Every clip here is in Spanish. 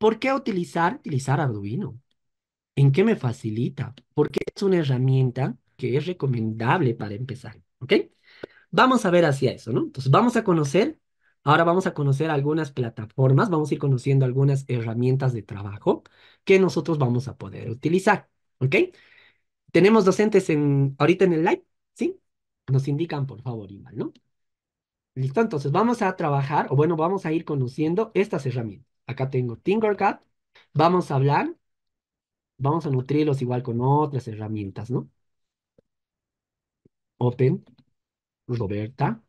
¿Por qué utilizar? Utilizar Arduino. ¿En qué me facilita? Porque es una herramienta que es recomendable para empezar, ¿ok? Vamos a ver hacia eso, ¿no? Entonces vamos a conocer, ahora vamos a conocer algunas plataformas, vamos a ir conociendo algunas herramientas de trabajo que nosotros vamos a poder utilizar, ¿ok? Tenemos docentes en, ahorita en el live, ¿sí? Nos indican, por favor, Iván, ¿no? Listo, entonces vamos a trabajar, o bueno, vamos a ir conociendo estas herramientas acá tengo Tinkercad, vamos a hablar, vamos a nutrirlos igual con otras herramientas, ¿no? Open, Roberta,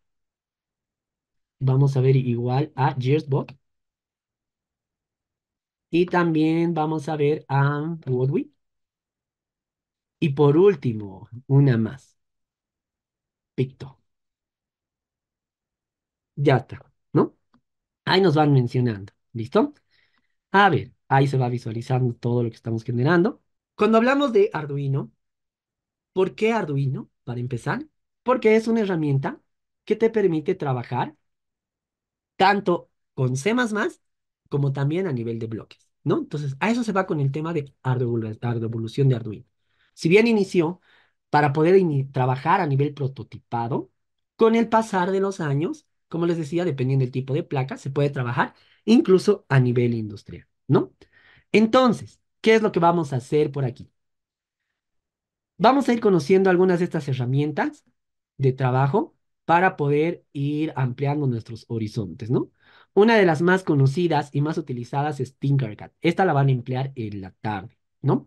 vamos a ver igual a GearsBot. y también vamos a ver a Woodwee. Y por último, una más. Picto. Ya está, ¿no? Ahí nos van mencionando. ¿Listo? A ver, ahí se va visualizando todo lo que estamos generando. Cuando hablamos de Arduino, ¿por qué Arduino? Para empezar, porque es una herramienta que te permite trabajar tanto con C++ como también a nivel de bloques, ¿no? Entonces, a eso se va con el tema de evolución de Arduino. Si bien inició para poder trabajar a nivel prototipado, con el pasar de los años, como les decía, dependiendo del tipo de placa, se puede trabajar incluso a nivel industrial, ¿no? Entonces, ¿qué es lo que vamos a hacer por aquí? Vamos a ir conociendo algunas de estas herramientas de trabajo para poder ir ampliando nuestros horizontes, ¿no? Una de las más conocidas y más utilizadas es Tinkercad. Esta la van a emplear en la tarde, ¿no?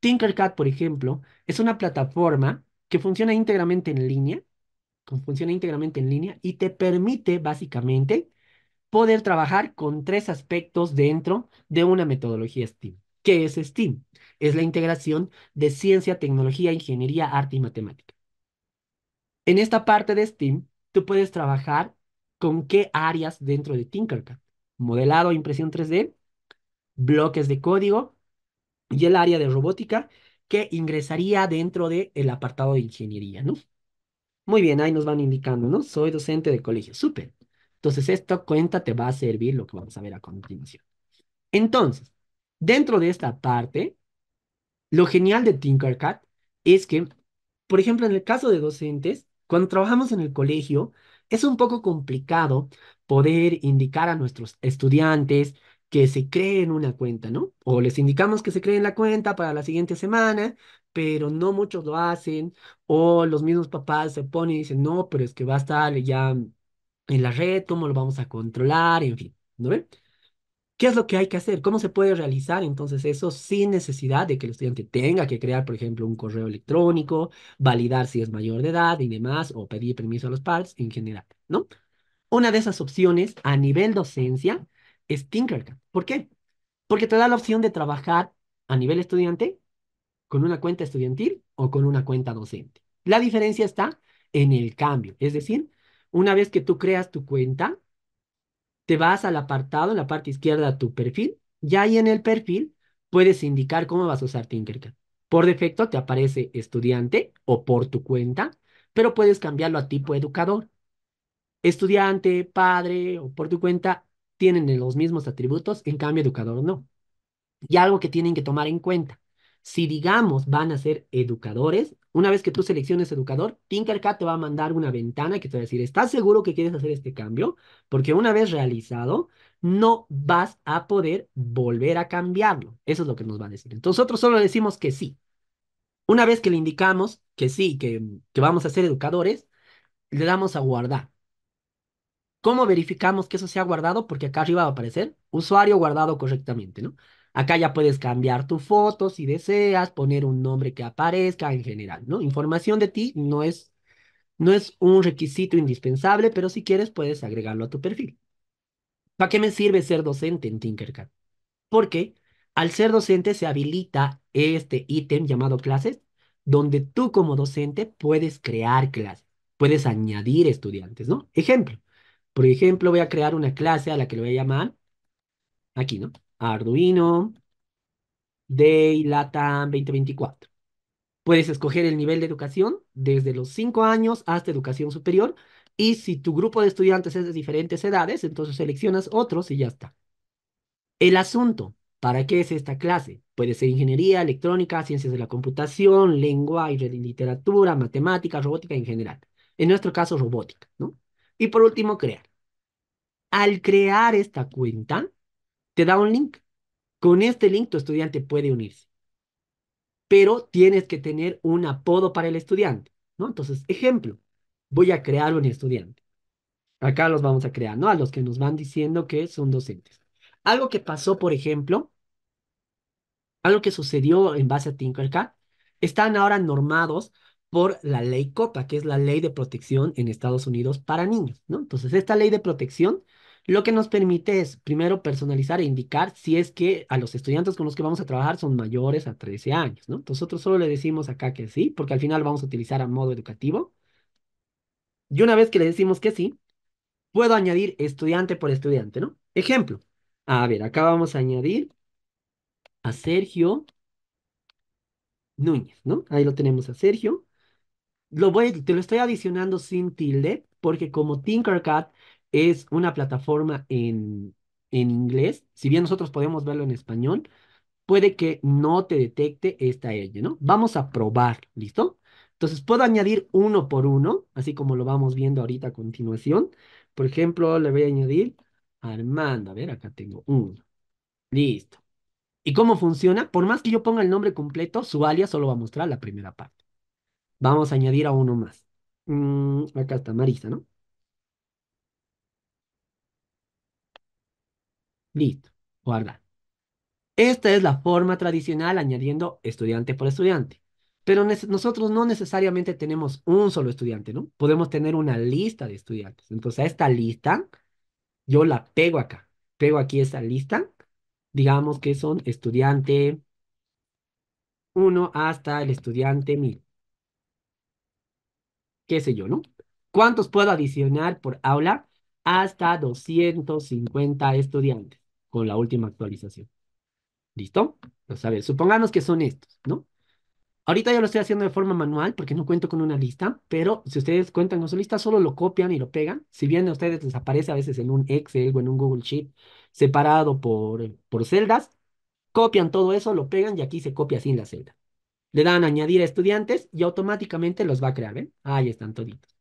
Tinkercad, por ejemplo, es una plataforma que funciona íntegramente en línea, que funciona íntegramente en línea y te permite básicamente poder trabajar con tres aspectos dentro de una metodología STEAM. ¿Qué es STEAM? Es la integración de ciencia, tecnología, ingeniería, arte y matemática. En esta parte de STEAM, tú puedes trabajar con qué áreas dentro de Tinkercad. Modelado, e impresión 3D, bloques de código y el área de robótica que ingresaría dentro del el apartado de ingeniería, ¿no? Muy bien, ahí nos van indicando, ¿no? Soy docente de colegio. Súper. Entonces, esta cuenta te va a servir lo que vamos a ver a continuación. Entonces, dentro de esta parte, lo genial de Tinkercad es que, por ejemplo, en el caso de docentes, cuando trabajamos en el colegio, es un poco complicado poder indicar a nuestros estudiantes que se creen una cuenta, ¿no? O les indicamos que se creen la cuenta para la siguiente semana, pero no muchos lo hacen, o los mismos papás se ponen y dicen, no, pero es que va a estar ya en la red, cómo lo vamos a controlar, en fin, ¿no ven? ¿Qué es lo que hay que hacer? ¿Cómo se puede realizar entonces eso sin necesidad de que el estudiante tenga que crear, por ejemplo, un correo electrónico, validar si es mayor de edad y demás, o pedir permiso a los PALS en general, ¿no? Una de esas opciones a nivel docencia es Tinkercad. ¿Por qué? Porque te da la opción de trabajar a nivel estudiante con una cuenta estudiantil o con una cuenta docente. La diferencia está en el cambio, es decir, una vez que tú creas tu cuenta, te vas al apartado, en la parte izquierda, tu perfil. Y ahí en el perfil puedes indicar cómo vas a usar Tinkercad. Por defecto te aparece estudiante o por tu cuenta, pero puedes cambiarlo a tipo educador. Estudiante, padre o por tu cuenta tienen los mismos atributos, en cambio educador no. Y algo que tienen que tomar en cuenta, si digamos van a ser educadores, una vez que tú selecciones educador, Tinkercad te va a mandar una ventana que te va a decir, ¿estás seguro que quieres hacer este cambio? Porque una vez realizado, no vas a poder volver a cambiarlo. Eso es lo que nos va a decir. Entonces nosotros solo decimos que sí. Una vez que le indicamos que sí, que, que vamos a ser educadores, le damos a guardar. ¿Cómo verificamos que eso se ha guardado? Porque acá arriba va a aparecer usuario guardado correctamente, ¿no? Acá ya puedes cambiar tu foto si deseas, poner un nombre que aparezca en general, ¿no? Información de ti no es, no es un requisito indispensable, pero si quieres puedes agregarlo a tu perfil. ¿Para qué me sirve ser docente en Tinkercad? Porque al ser docente se habilita este ítem llamado clases, donde tú como docente puedes crear clases, puedes añadir estudiantes, ¿no? Ejemplo. Por ejemplo, voy a crear una clase a la que le voy a llamar, aquí, ¿no? Arduino, Day 2024. Puedes escoger el nivel de educación desde los 5 años hasta educación superior y si tu grupo de estudiantes es de diferentes edades, entonces seleccionas otros y ya está. El asunto, ¿para qué es esta clase? Puede ser ingeniería, electrónica, ciencias de la computación, lengua y literatura, matemáticas, robótica en general. En nuestro caso, robótica, ¿no? Y por último, crear. Al crear esta cuenta, te da un link. Con este link tu estudiante puede unirse. Pero tienes que tener un apodo para el estudiante, ¿no? Entonces, ejemplo, voy a crear un estudiante. Acá los vamos a crear, ¿no? A los que nos van diciendo que son docentes. Algo que pasó, por ejemplo, algo que sucedió en base a Tinkercad, están ahora normados por la ley COPA, que es la ley de protección en Estados Unidos para niños, ¿no? Entonces, esta ley de protección lo que nos permite es primero personalizar e indicar si es que a los estudiantes con los que vamos a trabajar son mayores a 13 años, ¿no? nosotros solo le decimos acá que sí, porque al final vamos a utilizar a modo educativo. Y una vez que le decimos que sí, puedo añadir estudiante por estudiante, ¿no? Ejemplo, a ver, acá vamos a añadir a Sergio Núñez, ¿no? Ahí lo tenemos a Sergio. Lo voy, te lo estoy adicionando sin tilde, porque como Tinkercad es una plataforma en, en inglés, si bien nosotros podemos verlo en español, puede que no te detecte esta L, ¿no? Vamos a probar, ¿listo? Entonces puedo añadir uno por uno, así como lo vamos viendo ahorita a continuación. Por ejemplo, le voy a añadir Armando. A ver, acá tengo uno. Listo. ¿Y cómo funciona? Por más que yo ponga el nombre completo, su alias solo va a mostrar la primera parte. Vamos a añadir a uno más. Mm, acá está Marisa, ¿no? Listo, guardar. Esta es la forma tradicional añadiendo estudiante por estudiante. Pero nosotros no necesariamente tenemos un solo estudiante, ¿no? Podemos tener una lista de estudiantes. Entonces, a esta lista, yo la pego acá. Pego aquí esta lista. Digamos que son estudiante 1 hasta el estudiante 1000. Qué sé yo, ¿no? ¿Cuántos puedo adicionar por aula? Hasta 250 estudiantes con la última actualización. ¿Listo? supongamos que son estos, ¿no? Ahorita yo lo estoy haciendo de forma manual porque no cuento con una lista, pero si ustedes cuentan con su lista, solo lo copian y lo pegan. Si bien a ustedes les aparece a veces en un Excel o en un Google Sheet separado por, por celdas, copian todo eso, lo pegan y aquí se copia sin la celda. Le dan añadir a estudiantes y automáticamente los va a crear, ¿ven? Ahí están toditos.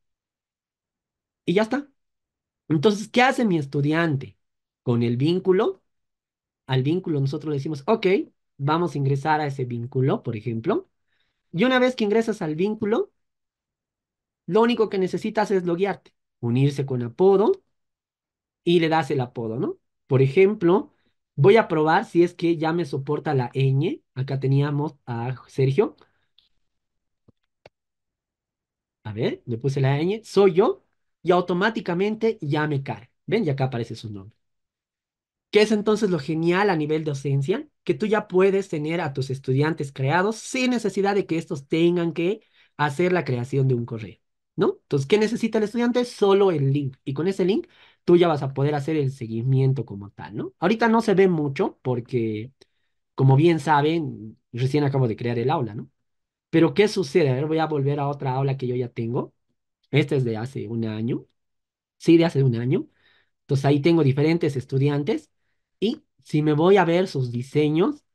Y ya está. Entonces, ¿qué hace mi estudiante? Con el vínculo al vínculo nosotros le decimos, ok, vamos a ingresar a ese vínculo, por ejemplo. Y una vez que ingresas al vínculo, lo único que necesitas es loguearte, unirse con apodo y le das el apodo, ¿no? Por ejemplo, voy a probar si es que ya me soporta la ñ. Acá teníamos a Sergio. A ver, le puse la ñ, soy yo, y automáticamente ya me carga. ¿Ven? Y acá aparece su nombre. ¿Qué es entonces lo genial a nivel de docencia? Que tú ya puedes tener a tus estudiantes creados sin necesidad de que estos tengan que hacer la creación de un correo, ¿no? Entonces, ¿qué necesita el estudiante? Solo el link. Y con ese link tú ya vas a poder hacer el seguimiento como tal, ¿no? Ahorita no se ve mucho porque, como bien saben, recién acabo de crear el aula, ¿no? Pero ¿qué sucede? A ver, voy a volver a otra aula que yo ya tengo. Esta es de hace un año. Sí, de hace un año. Entonces ahí tengo diferentes estudiantes si me voy a ver sus diseños,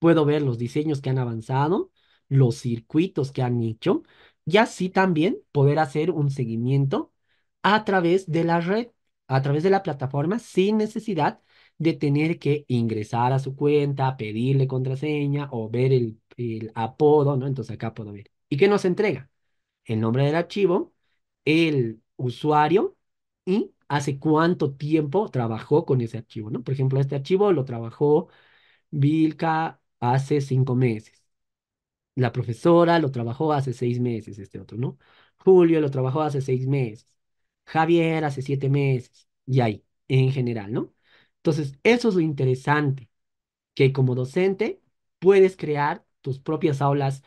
puedo ver los diseños que han avanzado, los circuitos que han hecho y así también poder hacer un seguimiento a través de la red, a través de la plataforma sin necesidad de tener que ingresar a su cuenta, pedirle contraseña o ver el, apodo, ¿no? Entonces acá puedo ver. ¿Y qué nos entrega? El nombre del archivo, el usuario y hace cuánto tiempo trabajó con ese archivo, ¿no? Por ejemplo, este archivo lo trabajó Vilka hace cinco meses. La profesora lo trabajó hace seis meses, este otro, ¿no? Julio lo trabajó hace seis meses. Javier hace siete meses. Y ahí, en general, ¿no? Entonces, eso es lo interesante, que como docente puedes crear tus propias aulas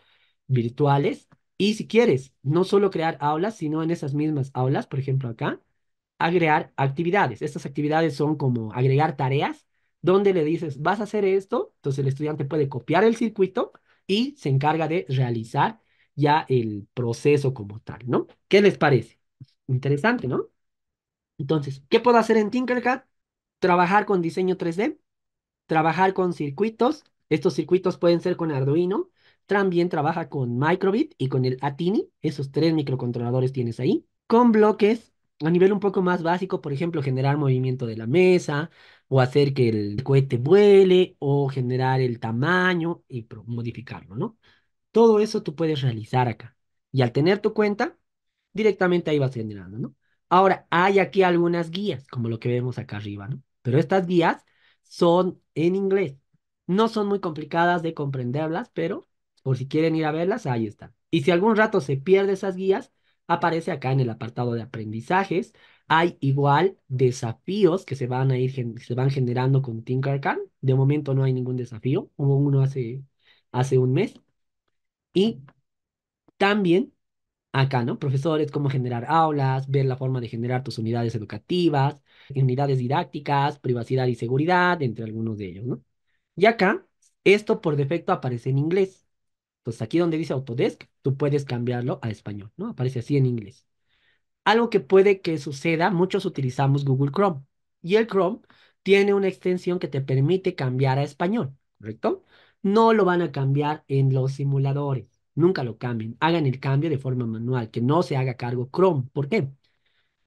virtuales y si quieres, no solo crear aulas, sino en esas mismas aulas, por ejemplo acá, agregar actividades. Estas actividades son como agregar tareas donde le dices, vas a hacer esto, entonces el estudiante puede copiar el circuito y se encarga de realizar ya el proceso como tal, ¿no? ¿Qué les parece? Interesante, ¿no? Entonces, ¿qué puedo hacer en Tinkercad? Trabajar con diseño 3D, trabajar con circuitos, estos circuitos pueden ser con Arduino, también trabaja con Microbit y con el Atini, esos tres microcontroladores tienes ahí, con bloques a nivel un poco más básico, por ejemplo, generar movimiento de la mesa o hacer que el cohete vuele o generar el tamaño y modificarlo, ¿no? Todo eso tú puedes realizar acá. Y al tener tu cuenta, directamente ahí vas generando, ¿no? Ahora, hay aquí algunas guías, como lo que vemos acá arriba, ¿no? Pero estas guías son en inglés. No son muy complicadas de comprenderlas, pero por si quieren ir a verlas, ahí están. Y si algún rato se pierde esas guías, aparece acá en el apartado de aprendizajes. Hay igual desafíos que se van a ir se van generando con Tinkercad. De momento no hay ningún desafío, hubo uno hace, hace un mes. Y también acá, ¿no? Profesores, cómo generar aulas, ver la forma de generar tus unidades educativas, unidades didácticas, privacidad y seguridad, entre algunos de ellos, ¿no? Y acá, esto por defecto aparece en inglés. Entonces aquí donde dice Autodesk, tú puedes cambiarlo a español, ¿no? Aparece así en inglés. Algo que puede que suceda, muchos utilizamos Google Chrome y el Chrome tiene una extensión que te permite cambiar a español, ¿correcto? No lo van a cambiar en los simuladores, nunca lo cambien, hagan el cambio de forma manual, que no se haga cargo Chrome. ¿Por qué?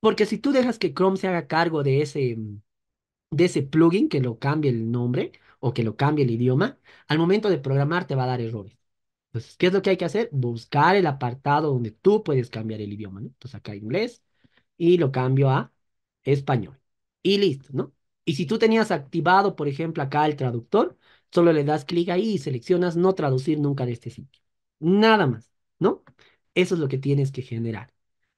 Porque si tú dejas que Chrome se haga cargo de ese, de ese plugin, que lo cambie el nombre o que lo cambie el idioma, al momento de programar te va a dar errores. Entonces, ¿qué es lo que hay que hacer? Buscar el apartado donde tú puedes cambiar el idioma, ¿no? Entonces acá inglés y lo cambio a español. Y listo, ¿no? Y si tú tenías activado, por ejemplo, acá el traductor, solo le das clic ahí y seleccionas no traducir nunca de este sitio. Nada más, ¿no? Eso es lo que tienes que generar.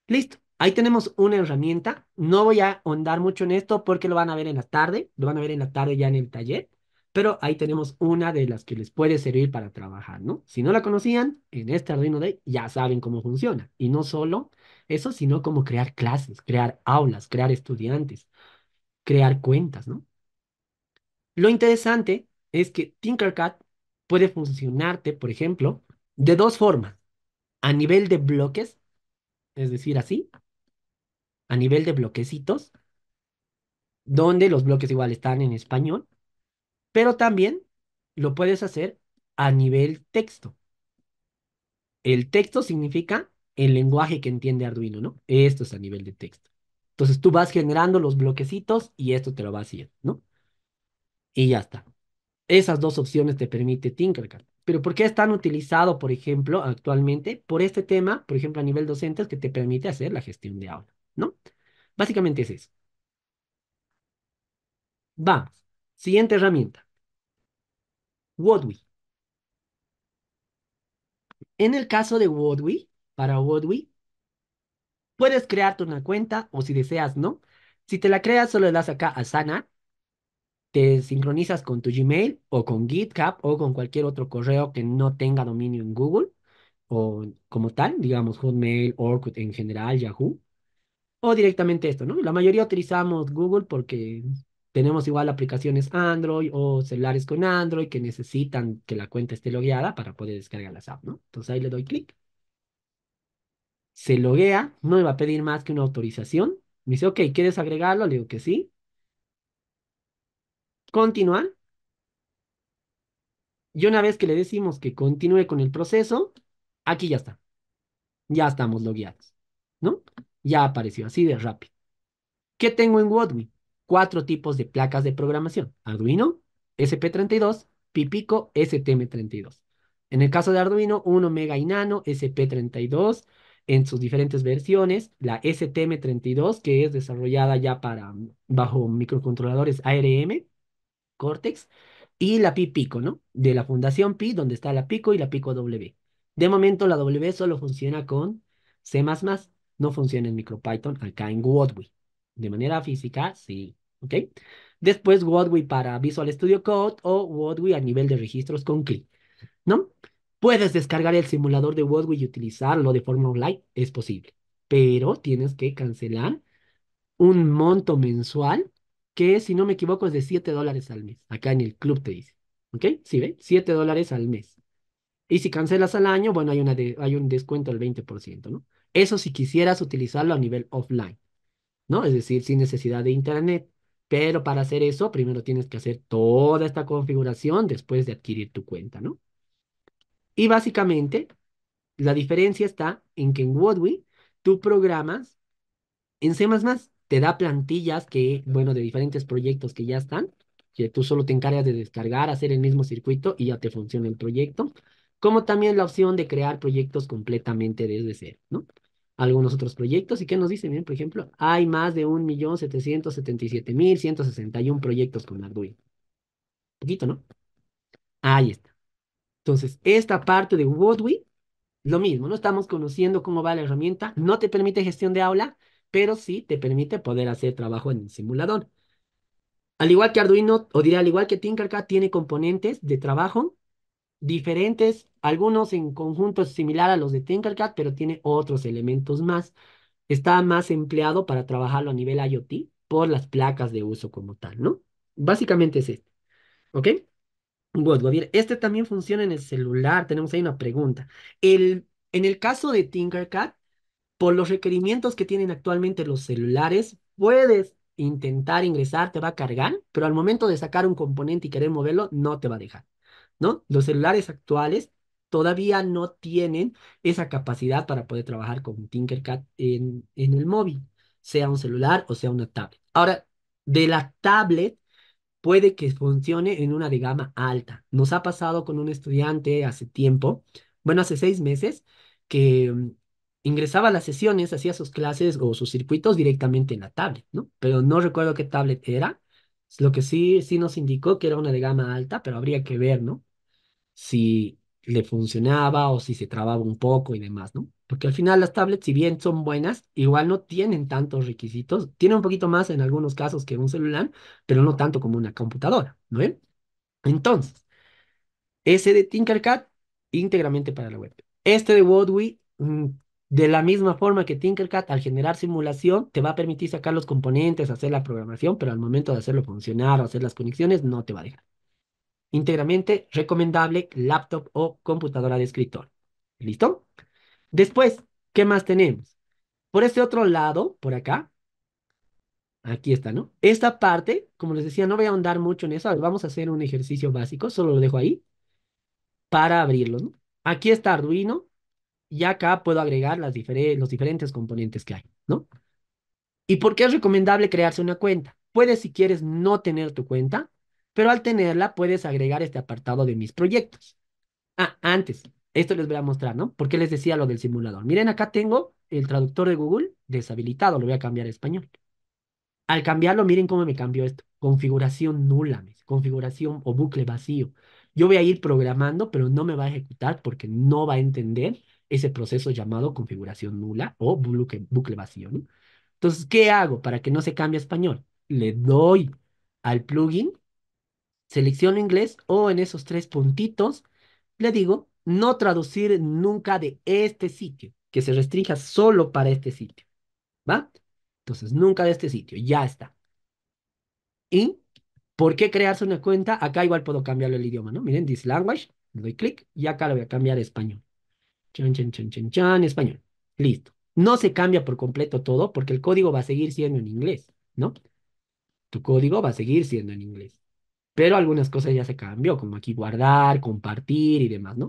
Listo. Ahí tenemos una herramienta. No voy a ahondar mucho en esto porque lo van a ver en la tarde. Lo van a ver en la tarde ya en el taller pero ahí tenemos una de las que les puede servir para trabajar, ¿no? Si no la conocían, en este Arduino Day ya saben cómo funciona. Y no solo eso, sino cómo crear clases, crear aulas, crear estudiantes, crear cuentas, ¿no? Lo interesante es que Tinkercad puede funcionarte, por ejemplo, de dos formas. A nivel de bloques, es decir, así, a nivel de bloquecitos, donde los bloques igual están en español, pero también lo puedes hacer a nivel texto. El texto significa el lenguaje que entiende Arduino, ¿no? Esto es a nivel de texto. Entonces tú vas generando los bloquecitos y esto te lo va haciendo, ¿no? Y ya está. Esas dos opciones te permite Tinkercad. Pero ¿por qué están tan utilizado, por ejemplo, actualmente? Por este tema, por ejemplo, a nivel docentes, que te permite hacer la gestión de aula, ¿no? Básicamente es eso. Vamos. Siguiente herramienta. WODWI. En el caso de WODWI, para WODWI, puedes crearte una cuenta o si deseas, ¿no? Si te la creas, solo le das acá a Sana, te sincronizas con tu Gmail o con GitHub o con cualquier otro correo que no tenga dominio en Google o como tal, digamos Hotmail, Orkut en general, Yahoo, o directamente esto, ¿no? La mayoría utilizamos Google porque tenemos igual aplicaciones Android o celulares con Android que necesitan que la cuenta esté logueada para poder descargar las apps, ¿no? Entonces ahí le doy clic. Se loguea, no me va a pedir más que una autorización. Me dice, ok, ¿quieres agregarlo? Le digo que sí. Continuar. Y una vez que le decimos que continúe con el proceso, aquí ya está. Ya estamos logueados, ¿no? Ya apareció, así de rápido. ¿Qué tengo en WordMe? cuatro tipos de placas de programación. Arduino, SP32, Pipico, STM32. En el caso de Arduino, 1 Mega y Nano, SP32, en sus diferentes versiones, la STM32, que es desarrollada ya para mm, bajo microcontroladores ARM, Cortex, y la Pipico, ¿no? De la Fundación Pi, donde está la Pico y la Pico W. De momento, la W solo funciona con C++, no funciona en MicroPython acá en Godwin. De manera física, sí. ¿ok? Después WordWay para Visual Studio Code o WordWay a nivel de registros con CLI, ¿no? Puedes descargar el simulador de WordWay y utilizarlo de forma online, es posible, pero tienes que cancelar un monto mensual que, si no me equivoco, es de 7 dólares al mes. Acá en el club te dice, ¿ok? ¿Sí ve? 7 dólares al mes. Y si cancelas al año, bueno, hay, una hay un descuento del 20%, ¿no? Eso si quisieras utilizarlo a nivel offline, ¿no? Es decir, sin necesidad de internet, pero para hacer eso, primero tienes que hacer toda esta configuración después de adquirir tu cuenta, ¿no? Y básicamente, la diferencia está en que en WordWee tú programas en C++, te da plantillas que, bueno, de diferentes proyectos que ya están, que tú solo te encargas de descargar, hacer el mismo circuito y ya te funciona el proyecto, como también la opción de crear proyectos completamente desde cero, ¿no? algunos otros proyectos. ¿Y qué nos dice? Miren, por ejemplo, hay más de 1.777.161 proyectos con Arduino. Poquito, ¿no? Ahí está. Entonces, esta parte de WordWe, lo mismo, no estamos conociendo cómo va la herramienta, no te permite gestión de aula, pero sí te permite poder hacer trabajo en simulador. Al igual que Arduino, o diría, al igual que Tinkercad, tiene componentes de trabajo diferentes, algunos en conjunto Es similar a los de Tinkercad, pero tiene otros elementos más. Está más empleado para trabajarlo a nivel IoT por las placas de uso como tal, ¿no? Básicamente es esto ¿ok? Bueno, a este también funciona en el celular, tenemos ahí una pregunta. El, en el caso de Tinkercad, por los requerimientos que tienen actualmente los celulares, puedes intentar ingresar, te va a cargar, pero al momento de sacar un componente y querer moverlo, no te va a dejar. Los celulares actuales todavía no tienen esa capacidad para poder trabajar con Tinkercad en, en el móvil, sea un celular o sea una tablet. Ahora, de la tablet puede que funcione en una de gama alta. Nos ha pasado con un estudiante hace tiempo, bueno, hace seis meses, que mm, ingresaba a las sesiones, hacía sus clases o sus circuitos directamente en la tablet, ¿no? Pero no recuerdo qué tablet era. Lo que sí, sí nos indicó que era una de gama alta, pero habría que ver, ¿no? si le funcionaba o si se trababa un poco y demás, ¿no? Porque al final las tablets, si bien son buenas, igual no tienen tantos requisitos, tienen un poquito más en algunos casos que un celular, pero no tanto como una computadora, ¿no? Entonces, ese de Tinkercad, íntegramente para la web. Este de Wodwi, mm, de la misma forma que Tinkercad, al generar simulación, te va a permitir sacar los componentes, hacer la programación, pero al momento de hacerlo funcionar o hacer las conexiones, no te va a dejar íntegramente recomendable laptop o computadora de escritorio. ¿Listo? Después, ¿qué más tenemos? Por este otro lado, por acá, aquí está, ¿no? Esta parte, como les decía, no voy a ahondar mucho en eso. vamos a hacer un ejercicio básico, solo lo dejo ahí para abrirlo, ¿no? Aquí está Arduino y acá puedo agregar los diferentes componentes que hay, ¿no? ¿Y por qué es recomendable crearse una cuenta? Puedes, si quieres, no tener tu cuenta, pero al tenerla puedes agregar este apartado de mis proyectos. Ah, antes, esto les voy a mostrar, ¿no? Porque les decía lo del simulador. Miren, acá tengo el traductor de Google deshabilitado, lo voy a cambiar a español. Al cambiarlo, miren cómo me cambió esto. Configuración nula, mis. configuración o bucle vacío. Yo voy a ir programando, pero no me va a ejecutar porque no va a entender ese proceso llamado configuración nula o bucle, bucle vacío, ¿no? Entonces, ¿qué hago para que no se cambie a español? Le doy al plugin selecciono inglés o en esos tres puntitos, le digo, no traducir nunca de este sitio, que se restrinja solo para este sitio, ¿va? Entonces, nunca de este sitio, ya está. ¿Y por qué crearse una cuenta? Acá igual puedo cambiarle el idioma, ¿no? Miren, this language, le doy clic y acá lo voy a cambiar a español. Chan, chan, chan, chan, chan, español. Listo. No se cambia por completo todo porque el código va a seguir siendo en inglés, ¿no? Tu código va a seguir siendo en inglés pero algunas cosas ya se cambió, como aquí guardar, compartir y demás, ¿no?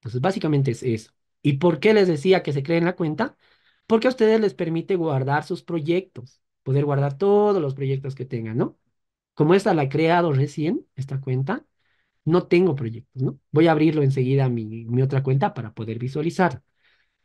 Entonces, básicamente es eso. ¿Y por qué les decía que se creen la cuenta? Porque a ustedes les permite guardar sus proyectos, poder guardar todos los proyectos que tengan, ¿no? Como esta la he creado recién, esta cuenta, no tengo proyectos, ¿no? Voy a abrirlo enseguida a mi, otra cuenta para poder visualizar.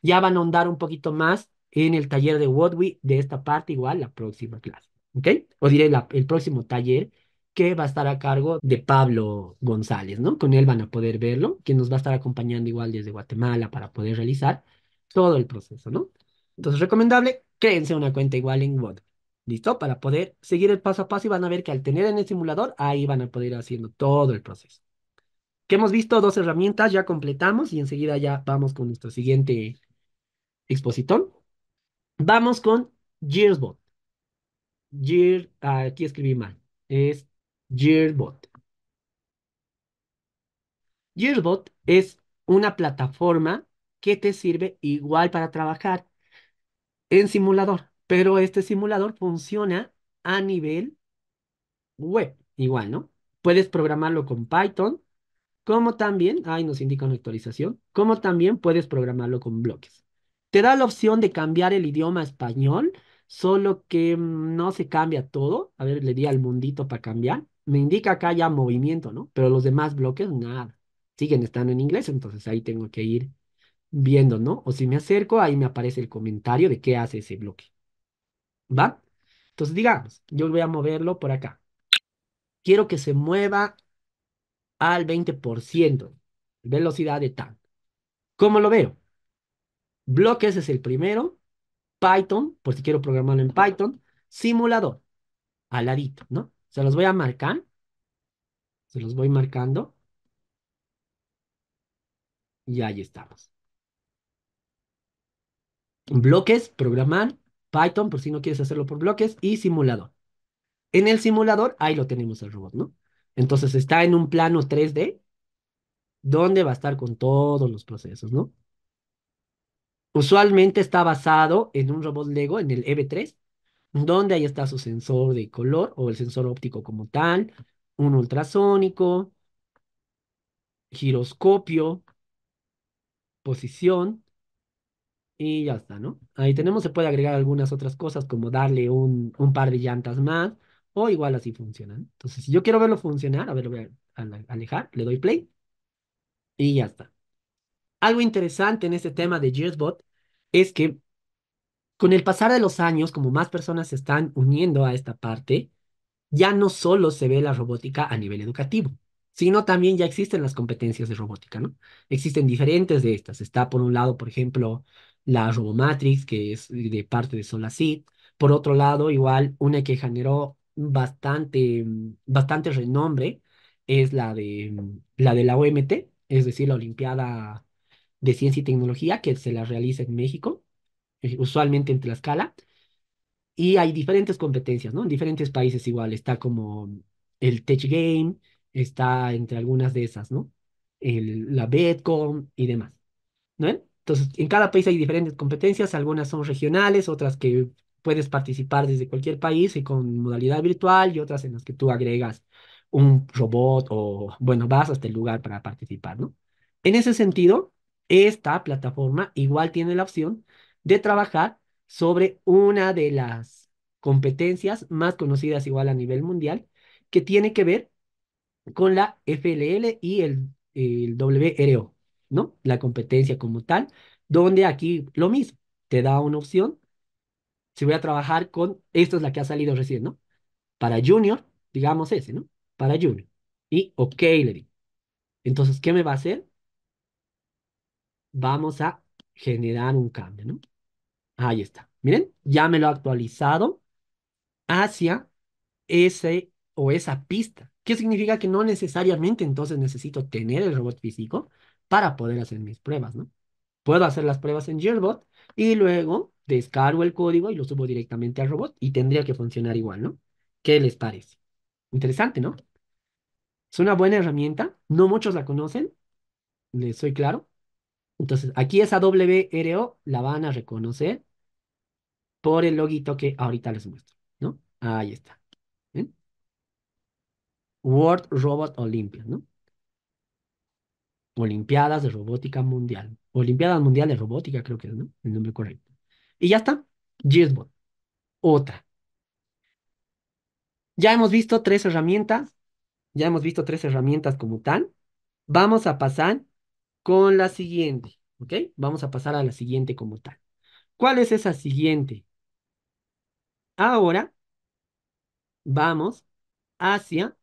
Ya van a andar un poquito más en el taller de what we de esta parte, igual la próxima clase, ¿ok? O diré la, el próximo taller que va a estar a cargo de Pablo González, ¿no? Con él van a poder verlo, quien nos va a estar acompañando igual desde Guatemala para poder realizar todo el proceso, ¿no? Entonces, recomendable, créense una cuenta igual en word ¿Listo? Para poder seguir el paso a paso y van a ver que al tener en el simulador, ahí van a poder ir haciendo todo el proceso. Que hemos visto dos herramientas, ya completamos y enseguida ya vamos con nuestro siguiente expositor. Vamos con Gearsbot. Gear, ah, aquí escribí mal. Es Gearbot. Gearbot es una plataforma que te sirve igual para trabajar en simulador, pero este simulador funciona a nivel web, igual, ¿no? Puedes programarlo con Python, como también, ahí nos indica una actualización, como también puedes programarlo con bloques. Te da la opción de cambiar el idioma español, solo que mm, no se cambia todo. A ver, le di al mundito para cambiar me indica que haya movimiento, ¿no? Pero los demás bloques, nada. Siguen estando en inglés, entonces ahí tengo que ir viendo, ¿no? O si me acerco, ahí me aparece el comentario de qué hace ese bloque. ¿Va? Entonces, digamos, yo voy a moverlo por acá. Quiero que se mueva al 20%, velocidad de tan. ¿Cómo lo veo? Bloques es el primero, Python, por si quiero programarlo en Python, simulador, al ladito, ¿no? Se los voy a marcar. Se los voy marcando. Y ahí estamos. Bloques, programar, Python, por si no quieres hacerlo por bloques, y simulador. En el simulador, ahí lo tenemos el robot, ¿no? Entonces está en un plano 3D, donde va a estar con todos los procesos, ¿no? Usualmente está basado en un robot Lego, en el EV3, donde ahí está su sensor de color o el sensor óptico como tal, un ultrasónico, giroscopio, posición, y ya está, ¿no? Ahí tenemos, se puede agregar algunas otras cosas como darle un, un par de llantas más o igual así funcionan. Entonces, si yo quiero verlo funcionar, a ver, lo voy a, alejar, le doy play y ya está. Algo interesante en este tema de Gearsbot es que con el pasar de los años, como más personas se están uniendo a esta parte, ya no solo se ve la robótica a nivel educativo, sino también ya existen las competencias de robótica, ¿no? Existen diferentes de estas. Está por un lado, por ejemplo, la Robomatrix, que es de parte de Solacit. Por otro lado, igual una que generó bastante, bastante renombre es la de, la de la OMT, es decir, la Olimpiada de Ciencia y Tecnología, que se la realiza en México. Eh, usualmente entre la escala... Y hay diferentes competencias, ¿no? En diferentes países igual. Está como el Tech Game, está entre algunas de esas, ¿no? El, la Betcom y demás, ¿no? Entonces, en cada país hay diferentes competencias, algunas son regionales, otras que puedes participar desde cualquier país y con modalidad virtual y otras en las que tú agregas un robot o, bueno, vas hasta el lugar para participar, ¿no? En ese sentido, esta plataforma igual tiene la opción de trabajar sobre una de las competencias más conocidas igual a nivel mundial, que tiene que ver con la FLL y el, el WRO, ¿no? La competencia como tal, donde aquí lo mismo, te da una opción, si voy a trabajar con, esto es la que ha salido recién, ¿no? Para junior, digamos ese, ¿no? Para junior. Y ok, le Entonces, ¿qué me va a hacer? Vamos a generar un cambio, ¿no? Ah, ahí está. Miren, ya me lo ha actualizado hacia ese o esa pista. ¿Qué significa que no necesariamente entonces necesito tener el robot físico para poder hacer mis pruebas, ¿no? Puedo hacer las pruebas en Gearbot y luego descargo el código y lo subo directamente al robot y tendría que funcionar igual, ¿no? ¿Qué les parece? Interesante, ¿no? Es una buena herramienta, no muchos la conocen, les soy claro. Entonces, aquí esa WRO la van a reconocer por el loguito que ahorita les muestro, ¿no? Ahí está. ¿Ven? World Robot Olympia. ¿no? Olimpiadas de Robótica Mundial. Olimpiadas Mundial de Robótica, creo que es, ¿no? El nombre correcto. Y ya está. Gearsbot, Otra. Ya hemos visto tres herramientas. Ya hemos visto tres herramientas como tal. Vamos a pasar con la siguiente, ¿ok? Vamos a pasar a la siguiente como tal. ¿Cuál es esa siguiente? Ahora vamos hacia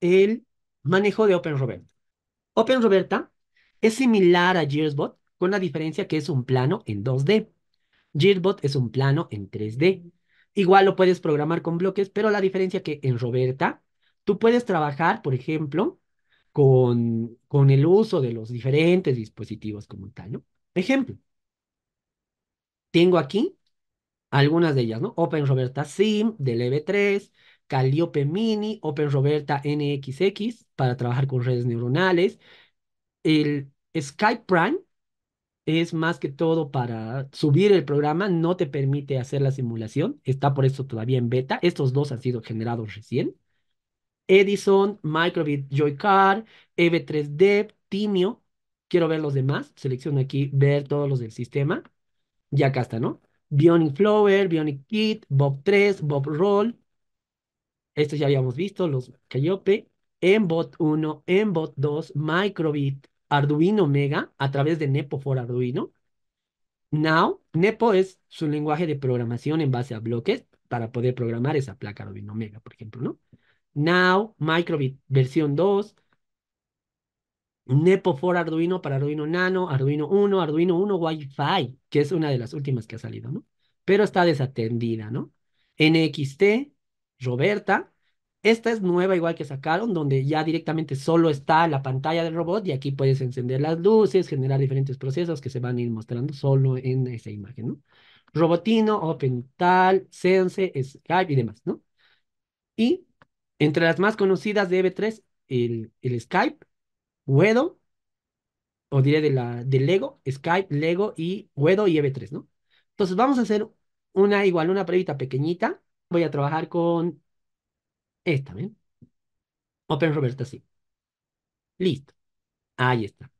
el manejo de Open Roberta. Open Roberta es similar a Gearsbot con la diferencia que es un plano en 2D. Gearsbot es un plano en 3D. Igual lo puedes programar con bloques, pero la diferencia que en Roberta tú puedes trabajar, por ejemplo, con, con el uso de los diferentes dispositivos como tal, ¿no? Ejemplo, tengo aquí algunas de ellas, ¿no? Open Roberta Sim, del ev 3 Calliope Mini, Open Roberta NXX para trabajar con redes neuronales. El Skype Prime es más que todo para subir el programa, no te permite hacer la simulación, está por eso todavía en beta. Estos dos han sido generados recién. Edison, Microbit Joycar, ev 3 dev Timio. Quiero ver los demás. Selecciono aquí ver todos los del sistema. Y acá está, ¿no? Bionic Flower, Bionic Kit, Bob 3, Bob Roll. Estos ya habíamos visto, los Calliope. Mbot 1, Mbot 2, Microbit, Arduino Mega a través de Nepo for Arduino. Now, Nepo es su lenguaje de programación en base a bloques para poder programar esa placa Arduino Mega, por ejemplo, ¿no? Now, Microbit versión 2, Nepo 4 Arduino para Arduino Nano, Arduino 1, Arduino 1 Wi-Fi, que es una de las últimas que ha salido, ¿no? Pero está desatendida, ¿no? NXT, Roberta, esta es nueva igual que sacaron, donde ya directamente solo está la pantalla del robot y aquí puedes encender las luces, generar diferentes procesos que se van a ir mostrando solo en esa imagen, ¿no? Robotino, OpenTal, Sense, Skype y demás, ¿no? Y entre las más conocidas de EV3, el, el Skype, Wedo, o diré de, la, de Lego, Skype, Lego y Wedo y EB3, ¿no? Entonces vamos a hacer una igual, una previta pequeñita. Voy a trabajar con esta, ¿ven? Open Roberta, sí. Listo. Ahí está.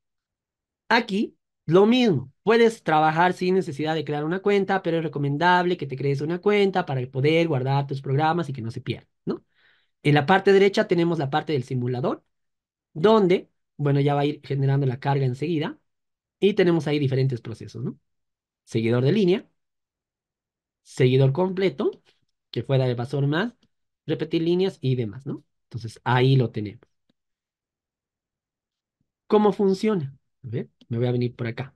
Aquí, lo mismo. Puedes trabajar sin necesidad de crear una cuenta, pero es recomendable que te crees una cuenta para poder guardar tus programas y que no se pierdan, ¿no? En la parte derecha tenemos la parte del simulador, donde bueno, ya va a ir generando la carga enseguida. Y tenemos ahí diferentes procesos, ¿no? Seguidor de línea, seguidor completo, que fuera de pasor más, repetir líneas y demás, ¿no? Entonces, ahí lo tenemos. ¿Cómo funciona? A ver, me voy a venir por acá.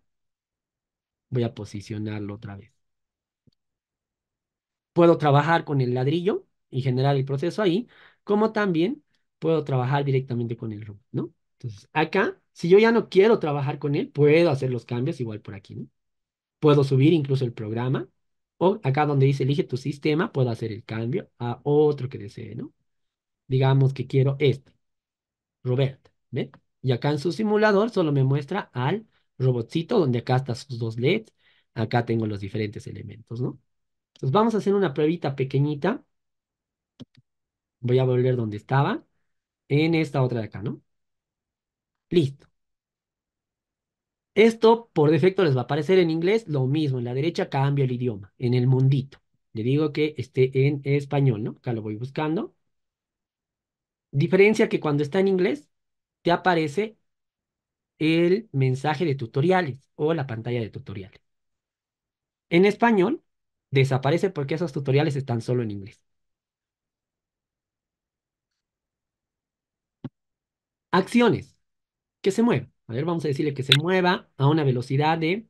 Voy a posicionarlo otra vez. Puedo trabajar con el ladrillo y generar el proceso ahí, como también puedo trabajar directamente con el robot, ¿no? Entonces, acá, si yo ya no quiero trabajar con él, puedo hacer los cambios igual por aquí, ¿no? Puedo subir incluso el programa, o acá donde dice elige tu sistema, puedo hacer el cambio a otro que desee, ¿no? Digamos que quiero este, Roberta, ¿ve? Y acá en su simulador solo me muestra al robotcito, donde acá están sus dos LEDs, acá tengo los diferentes elementos, ¿no? Entonces vamos a hacer una pruebita pequeñita. Voy a volver donde estaba, en esta otra de acá, ¿no? Listo. Esto por defecto les va a aparecer en inglés lo mismo. En la derecha cambia el idioma, en el mundito. Le digo que esté en español, ¿no? Acá lo voy buscando. Diferencia que cuando está en inglés, te aparece el mensaje de tutoriales o la pantalla de tutoriales. En español, desaparece porque esos tutoriales están solo en inglés. Acciones que se mueva. A ver, vamos a decirle que se mueva a una velocidad de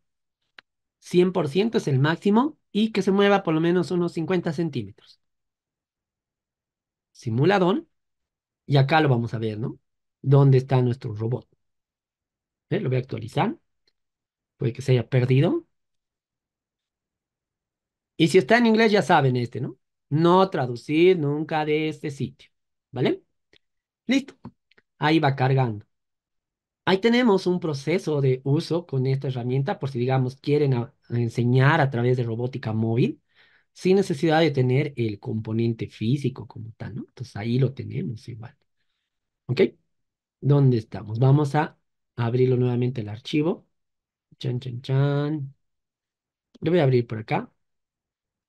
100% es el máximo y que se mueva por lo menos unos 50 centímetros. simuladón Y acá lo vamos a ver, ¿no? ¿Dónde está nuestro robot? ¿Eh? Lo voy a actualizar. Puede que se haya perdido. Y si está en inglés, ya saben este, ¿no? No traducir nunca de este sitio. ¿Vale? Listo. Ahí va cargando. Ahí tenemos un proceso de uso con esta herramienta por si, digamos, quieren enseñar a través de robótica móvil sin necesidad de tener el componente físico como tal, ¿no? Entonces ahí lo tenemos igual. ¿Ok? ¿Dónde estamos? Vamos a abrirlo nuevamente el archivo. Chan, chan, chan. Lo voy a abrir por acá.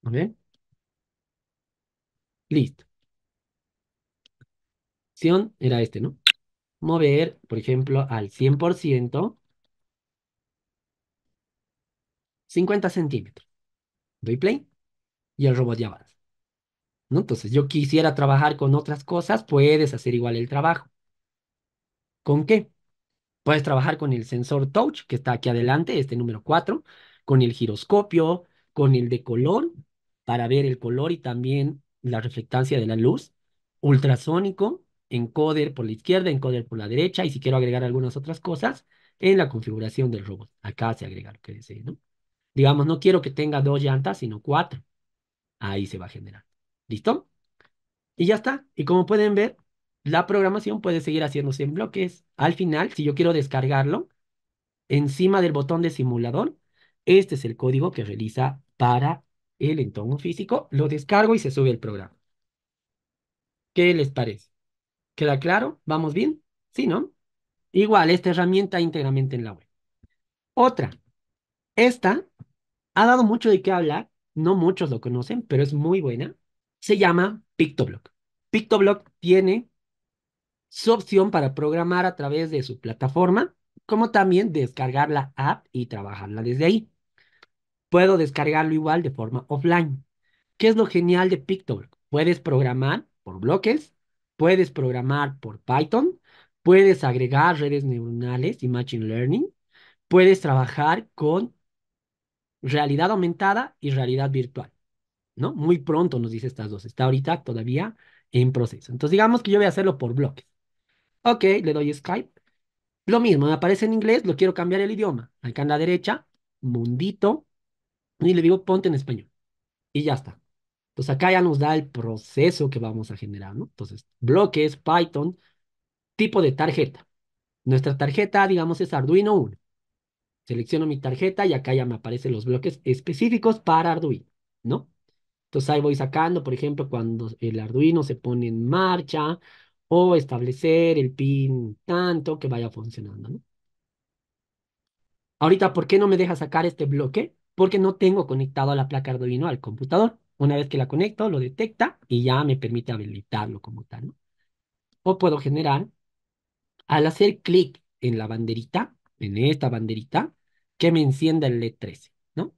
A ver. Listo. Sion era este, ¿no? mover, por ejemplo, al 100%, 50 centímetros. Doy play y el robot ya va ¿No? Entonces, yo quisiera trabajar con otras cosas, puedes hacer igual el trabajo. ¿Con qué? Puedes trabajar con el sensor touch, que está aquí adelante, este número 4, con el giroscopio, con el de color, para ver el color y también la reflectancia de la luz, ultrasónico, encoder por la izquierda, encoder por la derecha, y si quiero agregar algunas otras cosas, en la configuración del robot. Acá se agrega lo que desee, ¿no? Digamos, no quiero que tenga dos llantas, sino cuatro. Ahí se va a generar. ¿Listo? Y ya está. Y como pueden ver, la programación puede seguir haciéndose en bloques. Al final, si yo quiero descargarlo, encima del botón de simulador, este es el código que realiza para el entorno físico. Lo descargo y se sube el programa. ¿Qué les parece? ¿Queda claro? ¿Vamos bien? Sí, ¿no? Igual, esta herramienta íntegramente en la web. Otra, esta ha dado mucho de qué hablar, no muchos lo conocen, pero es muy buena. Se llama PictoBlock. PictoBlock tiene su opción para programar a través de su plataforma, como también descargar la app y trabajarla desde ahí. Puedo descargarlo igual de forma offline. ¿Qué es lo genial de PictoBlock? Puedes programar por bloques Puedes programar por Python, puedes agregar redes neuronales y machine learning, puedes trabajar con realidad aumentada y realidad virtual, ¿no? Muy pronto nos dice estas dos, está ahorita todavía en proceso. Entonces digamos que yo voy a hacerlo por bloques. Ok, le doy Skype. Lo mismo, me aparece en inglés, lo quiero cambiar el idioma. Acá en la derecha, mundito, y le digo ponte en español. Y ya está. Entonces acá ya nos da el proceso que vamos a generar, ¿no? Entonces, bloques, Python, tipo de tarjeta. Nuestra tarjeta, digamos, es Arduino 1. Selecciono mi tarjeta y acá ya me aparecen los bloques específicos para Arduino, ¿no? Entonces ahí voy sacando, por ejemplo, cuando el Arduino se pone en marcha o establecer el pin tanto que vaya funcionando, ¿no? Ahorita, ¿por qué no me deja sacar este bloque? Porque no tengo conectado a la placa Arduino al computador. Una vez que la conecto, lo detecta y ya me permite habilitarlo como tal. ¿no? O puedo generar, al hacer clic en la banderita, en esta banderita, que me encienda el LED 13, ¿no?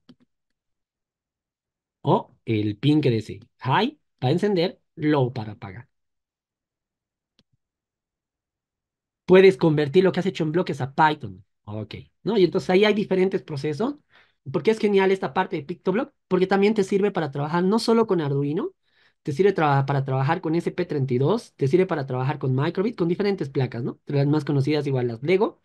O el pin que dice High para encender, low para apagar. Puedes convertir lo que has hecho en bloques a Python. Ok, ¿no? Y entonces ahí hay diferentes procesos ¿Por qué es genial esta parte de PictoBlock? Porque también te sirve para trabajar no solo con Arduino, te sirve para trabajar con SP32, te sirve para trabajar con Microbit, con diferentes placas, ¿no? Las más conocidas igual las Lego.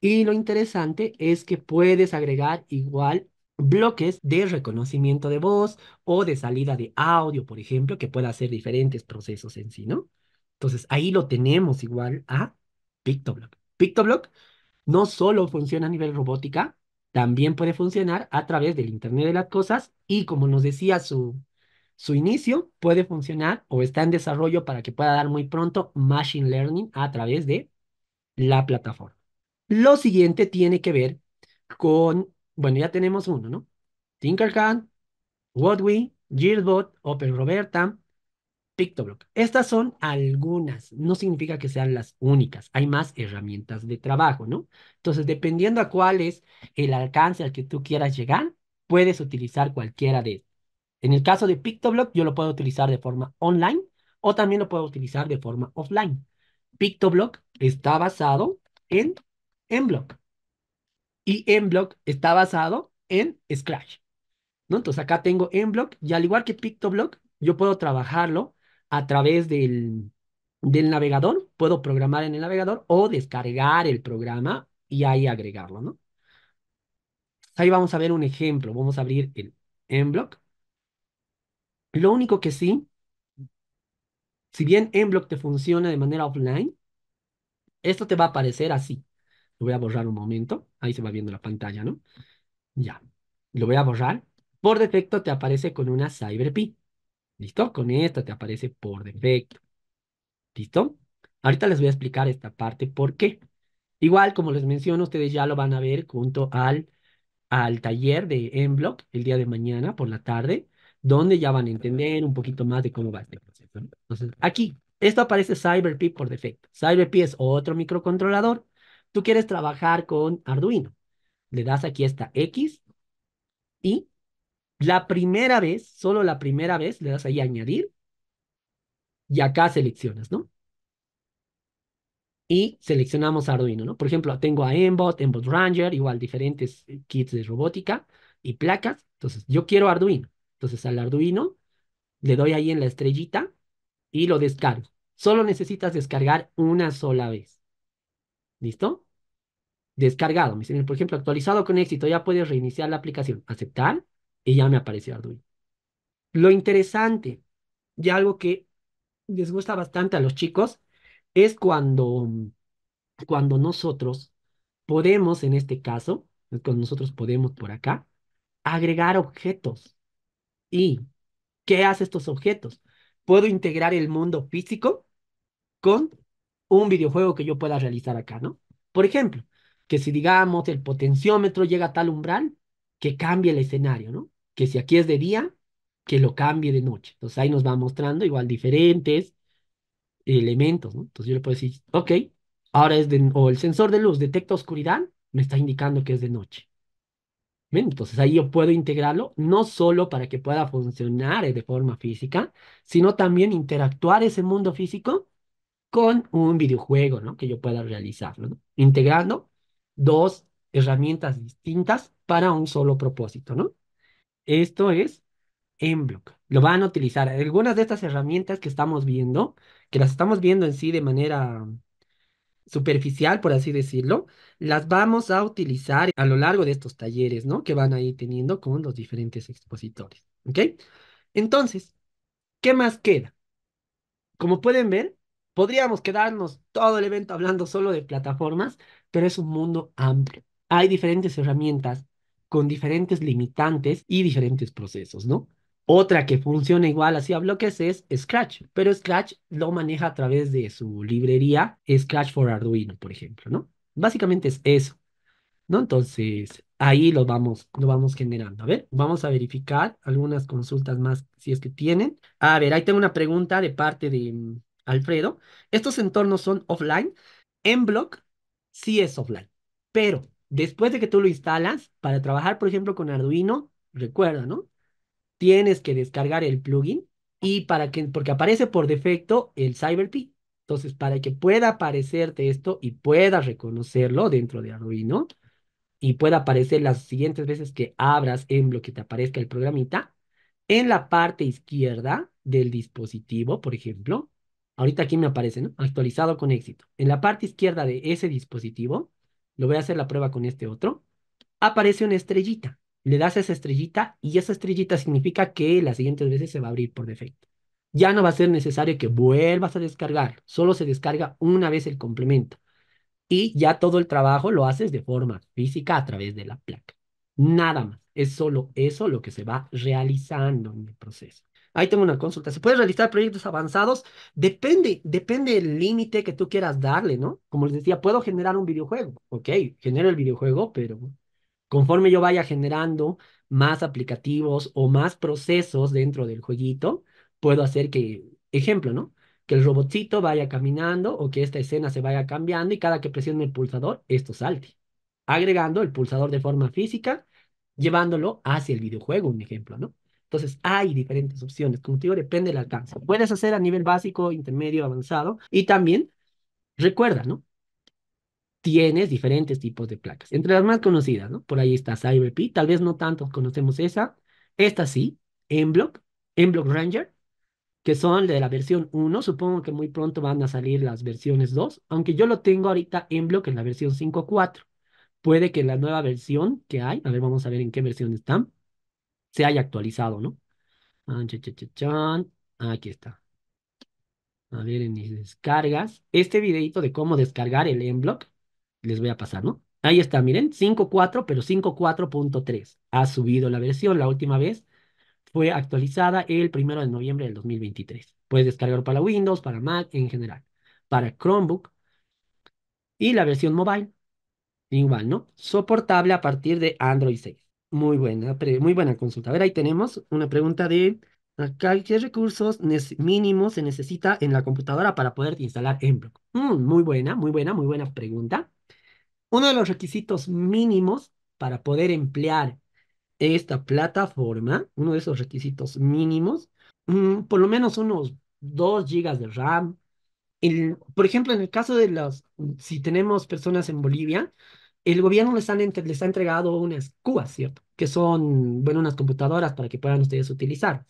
Y lo interesante es que puedes agregar igual bloques de reconocimiento de voz o de salida de audio, por ejemplo, que pueda hacer diferentes procesos en sí, ¿no? Entonces, ahí lo tenemos igual a PictoBlock. PictoBlock no solo funciona a nivel robótica, también puede funcionar a través del Internet de las Cosas y como nos decía su, su inicio, puede funcionar o está en desarrollo para que pueda dar muy pronto Machine Learning a través de la plataforma. Lo siguiente tiene que ver con, bueno, ya tenemos uno, ¿no? Tinkercad, Jirbot, Open Roberta, PictoBlock. Estas son algunas, no significa que sean las únicas, hay más herramientas de trabajo, ¿no? Entonces, dependiendo a cuál es el alcance al que tú quieras llegar, puedes utilizar cualquiera de En el caso de PictoBlock, yo lo puedo utilizar de forma online o también lo puedo utilizar de forma offline. PictoBlock está basado en EnBlock. y EnBlock está basado en Scratch. ¿no? Entonces acá tengo EnBlock y al igual que PictoBlock, yo puedo trabajarlo a través del, navegador, puedo programar en el navegador o descargar el programa y ahí agregarlo, ¿no? Ahí vamos a ver un ejemplo, vamos a abrir el EnBlock. Lo único que sí, si bien EnBlock te funciona de manera offline, esto te va a aparecer así. Lo voy a borrar un momento, ahí se va viendo la pantalla, ¿no? Ya, lo voy a borrar. Por defecto te aparece con una cyberpi ¿Listo? Con esta te aparece por defecto. ¿Listo? Ahorita les voy a explicar esta parte por qué. Igual, como les menciono, ustedes ya lo van a ver junto al, al taller de Enblock el día de mañana por la tarde, donde ya van a entender un poquito más de cómo va este proceso. Entonces, aquí, esto aparece CyberP por defecto. CyberP es otro microcontrolador. Tú quieres trabajar con Arduino. Le das aquí esta X y la primera vez, solo la primera vez, le das ahí a añadir y acá seleccionas, ¿no? Y seleccionamos Arduino, ¿no? Por ejemplo, tengo a Embot, Embot Ranger, igual diferentes eh, kits de robótica y placas. Entonces, yo quiero Arduino. Entonces, al Arduino le doy ahí en la estrellita y lo descargo. Solo necesitas descargar una sola vez. ¿Listo? Descargado. por ejemplo, actualizado con éxito. Ya puedes reiniciar la aplicación. Aceptar y ya me apareció Arduino. Lo interesante y algo que les gusta bastante a los chicos es cuando, cuando nosotros podemos, en este caso, cuando nosotros podemos por acá, agregar objetos. ¿Y qué hace estos objetos? Puedo integrar el mundo físico con un videojuego que yo pueda realizar acá, ¿no? Por ejemplo, que si digamos el potenciómetro llega a tal umbral, que cambie el escenario, ¿no? que si aquí es de día, que lo cambie de noche. Entonces ahí nos va mostrando igual diferentes elementos, ¿no? Entonces yo le puedo decir, ok, ahora es de, o el sensor de luz detecta oscuridad, me está indicando que es de noche. entonces ahí yo puedo integrarlo, no solo para que pueda funcionar eh, de forma física, sino también interactuar ese mundo físico con un videojuego, ¿no? Que yo pueda realizarlo, ¿no? Integrando dos herramientas distintas para un solo propósito, ¿no? Esto es en bloque. Lo van a utilizar. Algunas de estas herramientas que estamos viendo, que las estamos viendo en sí de manera superficial, por así decirlo, las vamos a utilizar a lo largo de estos talleres, ¿no? Que van a ir teniendo con los diferentes expositores, ¿ok? Entonces, ¿qué más queda? Como pueden ver, podríamos quedarnos todo el evento hablando solo de plataformas, pero es un mundo amplio. Hay diferentes herramientas con diferentes limitantes y diferentes procesos, ¿no? Otra que funciona igual así a bloques es Scratch, pero Scratch lo maneja a través de su librería Scratch for Arduino, por ejemplo, ¿no? Básicamente es eso, ¿no? Entonces, ahí lo vamos, lo vamos generando. A ver, vamos a verificar algunas consultas más si es que tienen. A ver, ahí tengo una pregunta de parte de mm, Alfredo. ¿Estos entornos son offline? En block sí es offline, pero Después de que tú lo instalas, para trabajar, por ejemplo, con Arduino, recuerda, ¿no? Tienes que descargar el plugin y para que, porque aparece por defecto el CyberPi... Entonces, para que pueda aparecerte esto y puedas reconocerlo dentro de Arduino y pueda aparecer las siguientes veces que abras en lo que te aparezca el programita, en la parte izquierda del dispositivo, por ejemplo, ahorita aquí me aparece, ¿no? Actualizado con éxito. En la parte izquierda de ese dispositivo, lo voy a hacer la prueba con este otro, aparece una estrellita. Le das a esa estrellita y esa estrellita significa que las siguientes veces se va a abrir por defecto. Ya no va a ser necesario que vuelvas a descargar, solo se descarga una vez el complemento. Y ya todo el trabajo lo haces de forma física a través de la placa. Nada más, es solo eso lo que se va realizando en el proceso. Ahí tengo una consulta. ¿Se puede realizar proyectos avanzados? Depende, depende del límite que tú quieras darle, ¿no? Como les decía, puedo generar un videojuego. Ok, genero el videojuego, pero conforme yo vaya generando más aplicativos o más procesos dentro del jueguito, puedo hacer que, ejemplo, ¿no? Que el robotcito vaya caminando o que esta escena se vaya cambiando y cada que presione el pulsador, esto salte. Agregando el pulsador de forma física, llevándolo hacia el videojuego, un ejemplo, ¿no? Entonces, hay diferentes opciones. Como te digo, depende del alcance. Puedes hacer a nivel básico, intermedio, avanzado. Y también, recuerda, ¿no? Tienes diferentes tipos de placas. Entre las más conocidas, ¿no? Por ahí está CyberP. Tal vez no tanto conocemos esa. Esta sí, Enblock, Enblock Ranger, que son de la versión 1. Supongo que muy pronto van a salir las versiones 2. Aunque yo lo tengo ahorita Enblock en la versión 5.4. Puede que la nueva versión que hay, a ver, vamos a ver en qué versión están se haya actualizado, ¿no? Ah, Aquí está. A ver, en mis descargas. Este videito de cómo descargar el mBlock, les voy a pasar, ¿no? Ahí está, miren, 5.4, pero 5.4.3. Ha subido la versión la última vez. Fue actualizada el primero de noviembre del 2023. Puedes descargar para Windows, para Mac en general, para Chromebook y la versión mobile. Igual, ¿no? Soportable a partir de Android 6. Muy buena, muy buena consulta. A ver, ahí tenemos una pregunta de acá, ah, ¿qué recursos mínimos se necesita en la computadora para poder instalar mBlock? Mm, muy buena, muy buena, muy buena pregunta. Uno de los requisitos mínimos para poder emplear esta plataforma, uno de esos requisitos mínimos, mm, por lo menos unos 2 GB de RAM. El- por ejemplo, en el caso de los, si tenemos personas en Bolivia, el gobierno les, ha entregado unas cuas, ¿cierto? Que son, bueno, unas computadoras para que puedan ustedes utilizar.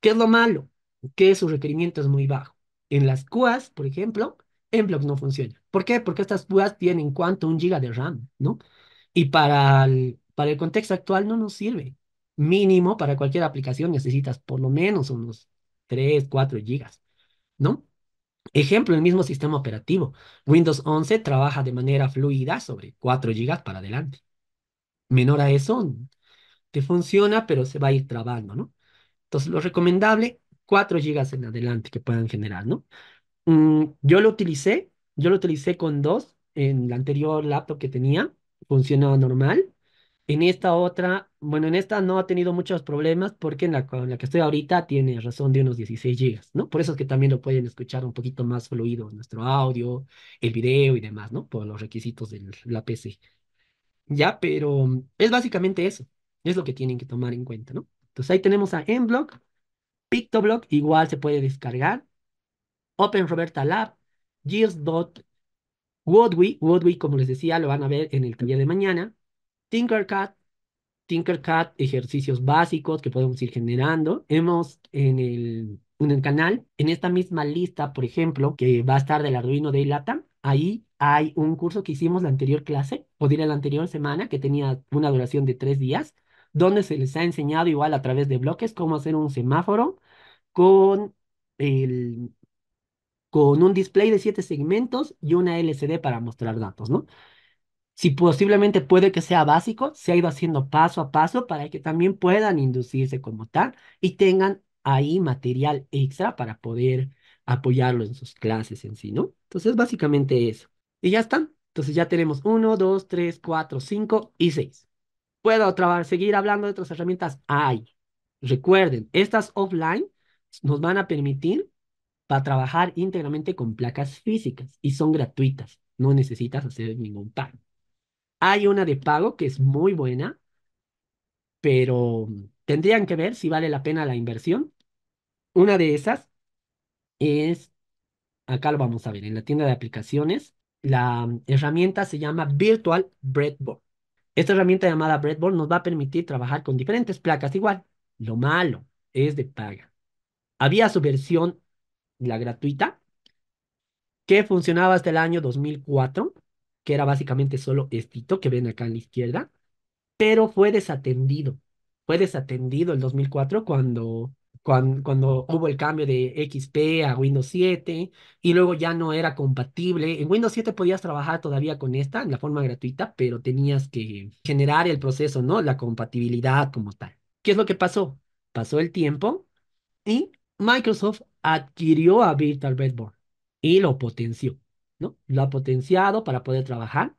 ¿Qué es lo malo? Que su requerimiento es muy bajo. En las CUAs, por ejemplo, en blogs no funciona. ¿Por qué? Porque estas CUAs tienen cuánto, un giga de RAM, ¿no? Y para el, para el contexto actual no nos sirve. Mínimo, para cualquier aplicación necesitas por lo menos unos 3, 4 gigas, ¿no? Ejemplo, el mismo sistema operativo. Windows 11 trabaja de manera fluida sobre 4 GB para adelante. Menor a eso, te funciona, pero se va a ir trabando, ¿no? Entonces, lo recomendable, 4 GB en adelante que puedan generar, ¿no? Mm, yo lo utilicé, yo lo utilicé con 2 en la anterior laptop que tenía, funcionaba normal. En esta otra bueno, en esta no ha tenido muchos problemas porque en la, que estoy ahorita tiene razón de unos 16 gigas, ¿no? Por eso es que también lo pueden escuchar un poquito más fluido, nuestro audio, el video y demás, ¿no? Por los requisitos de la PC. Ya, pero mm, es básicamente eso, es lo que tienen que tomar en cuenta, ¿no? Entonces ahí tenemos a MBlock, PictoBlock, igual se puede descargar, Open Roberta Lab, Gears.Wodwi como les decía, lo van a ver en el día de mañana. Tinkercad, Tinkercad, ejercicios básicos que podemos ir generando. Hemos en el, el canal, en esta misma lista, por ejemplo, que va a estar del Arduino de lata ahí hay un curso que hicimos la anterior clase, o diré la anterior semana, que tenía una duración de tres días, donde se les ha enseñado igual a través de bloques cómo hacer un semáforo con el con un display de siete segmentos y una LCD para mostrar datos, ¿no? si posiblemente puede que sea básico, se ha ido haciendo paso a paso para que también puedan inducirse como tal y tengan ahí material extra para poder apoyarlo en sus clases en sí, ¿no? Entonces, básicamente eso. Y ya están. Entonces ya tenemos uno, dos, tres, cuatro, cinco y seis. ¿Puedo trabajar seguir hablando de otras herramientas? Hay. Recuerden, estas offline nos van a permitir para trabajar íntegramente con placas físicas y son gratuitas. No necesitas hacer ningún pago. Hay una de pago que es muy buena, pero tendrían que ver si vale la pena la inversión. Una de esas es, acá lo vamos a ver, en la tienda de aplicaciones, la herramienta se llama Virtual Breadboard. Esta herramienta llamada Breadboard nos va a permitir trabajar con diferentes placas igual. Lo malo es de paga. Había su versión, la gratuita, que funcionaba hasta el año 2004 que era básicamente solo esto que ven acá a la izquierda, pero fue desatendido. Fue desatendido el 2004 cuando, cuando, hubo el cambio de XP a Windows 7 y luego ya no era compatible. En Windows 7 podías trabajar todavía con esta en la forma gratuita, pero tenías que generar el proceso, ¿no? La compatibilidad como tal. ¿Qué es lo que pasó? Pasó el tiempo y Microsoft adquirió a Virtual Breadboard y lo potenció. ¿no? Lo ha potenciado para poder trabajar,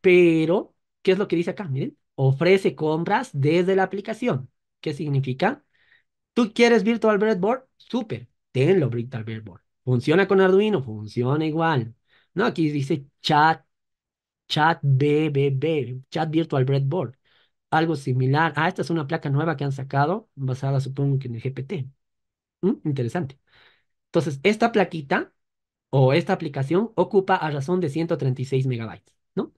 pero, ¿qué es lo que dice acá? Miren, ofrece compras desde la aplicación. ¿Qué significa? ¿Tú quieres Virtual Breadboard? Súper, tenlo Virtual Breadboard. ¿Funciona con Arduino? Funciona igual. No, aquí dice chat, chat BBB, chat Virtual Breadboard. Algo similar. Ah, esta es una placa nueva que han sacado, basada supongo que en el GPT. Mm, interesante. Entonces, esta plaquita o esta aplicación ocupa a razón de 136 megabytes, ¿no?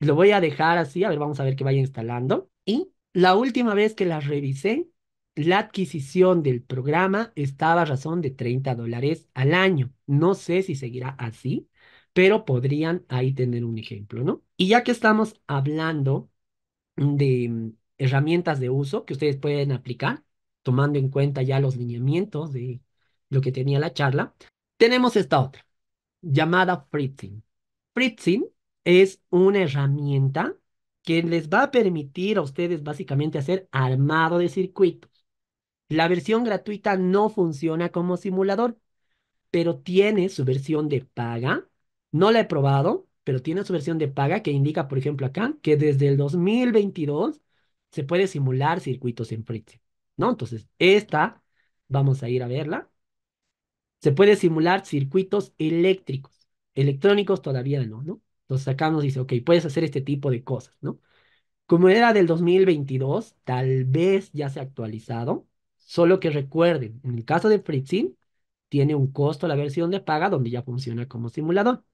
Lo voy a dejar así, a ver, vamos a ver que vaya instalando. Y la última vez que la revisé, la adquisición del programa estaba a razón de 30 dólares al año. No sé si seguirá así, pero podrían ahí tener un ejemplo, ¿no? Y ya que estamos hablando de mm, herramientas de uso que ustedes pueden aplicar, tomando en cuenta ya los lineamientos de lo que tenía la charla, tenemos esta otra, llamada Fritzing. Fritzing es una herramienta que les va a permitir a ustedes básicamente hacer armado de circuitos. La versión gratuita no funciona como simulador, pero tiene su versión de paga. No la he probado, pero tiene su versión de paga que indica, por ejemplo, acá que desde el 2022 se puede simular circuitos en Fritzing, ¿no? Entonces, esta vamos a ir a verla. Se puede simular circuitos eléctricos, electrónicos todavía no, ¿no? Entonces acá nos dice, ok, puedes hacer este tipo de cosas, ¿no? Como era del 2022, tal vez ya se ha actualizado, solo que recuerden, en el caso de Fritzin, tiene un costo la versión de paga donde ya funciona como simulador.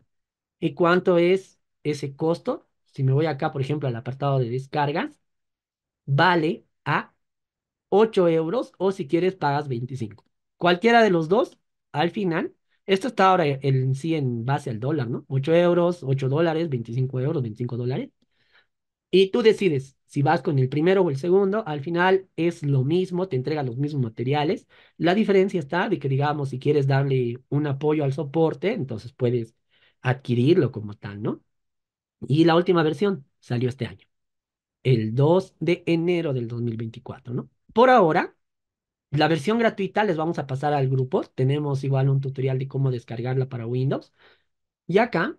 ¿Y cuánto es ese costo? Si me voy acá, por ejemplo, al apartado de descargas, vale a 8 euros o si quieres pagas 25. Cualquiera de los dos al final, esto está ahora en sí en base al dólar, ¿no? 8 euros, 8 dólares, 25 euros, 25 dólares. Y tú decides si vas con el primero o el segundo, al final es lo mismo, te entrega los mismos materiales. La diferencia está de que, digamos, si quieres darle un apoyo al soporte, entonces puedes adquirirlo como tal, ¿no? Y la última versión salió este año, el 2 de enero del 2024, ¿no? Por ahora, la versión gratuita les vamos a pasar al grupo. Tenemos igual un tutorial de cómo descargarla para Windows. Y acá,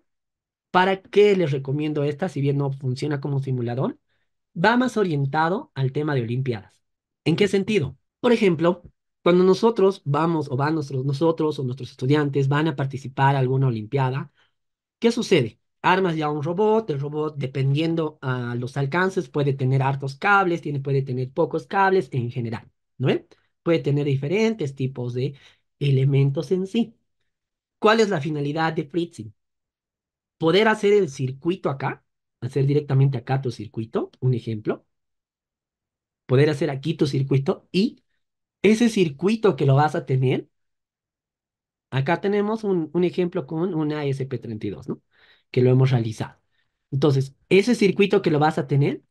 ¿para qué les recomiendo esta si bien no funciona como simulador? Va más orientado al tema de Olimpiadas. ¿En qué sentido? Por ejemplo, cuando nosotros vamos o van nuestros, nosotros o nuestros estudiantes van a participar a alguna Olimpiada, ¿qué sucede? Armas ya un robot, el robot dependiendo a los alcances puede tener hartos cables, tiene, puede tener pocos cables en general, ¿no Puede tener diferentes tipos de elementos en sí. ¿Cuál es la finalidad de Fritzing? Poder hacer el circuito acá, hacer directamente acá tu circuito, un ejemplo. Poder hacer aquí tu circuito y ese circuito que lo vas a tener, acá tenemos un, un ejemplo con una SP32, ¿no? Que lo hemos realizado. Entonces, ese circuito que lo vas a tener,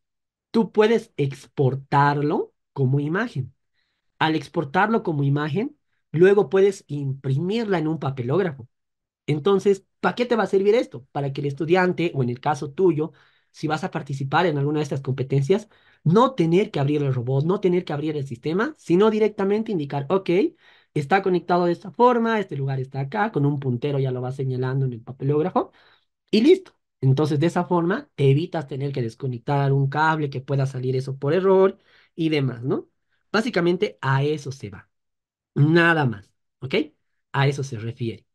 tú puedes exportarlo como imagen al exportarlo como imagen, luego puedes imprimirla en un papelógrafo. Entonces, ¿para qué te va a servir esto? Para que el estudiante, o en el caso tuyo, si vas a participar en alguna de estas competencias, no tener que abrir el robot, no tener que abrir el sistema, sino directamente indicar, ok, está conectado de esta forma, este lugar está acá, con un puntero ya lo vas señalando en el papelógrafo, y listo. Entonces, de esa forma, te evitas tener que desconectar un cable, que pueda salir eso por error y demás, ¿no? Básicamente a eso se va. Nada más. ¿Ok? A eso se refiere.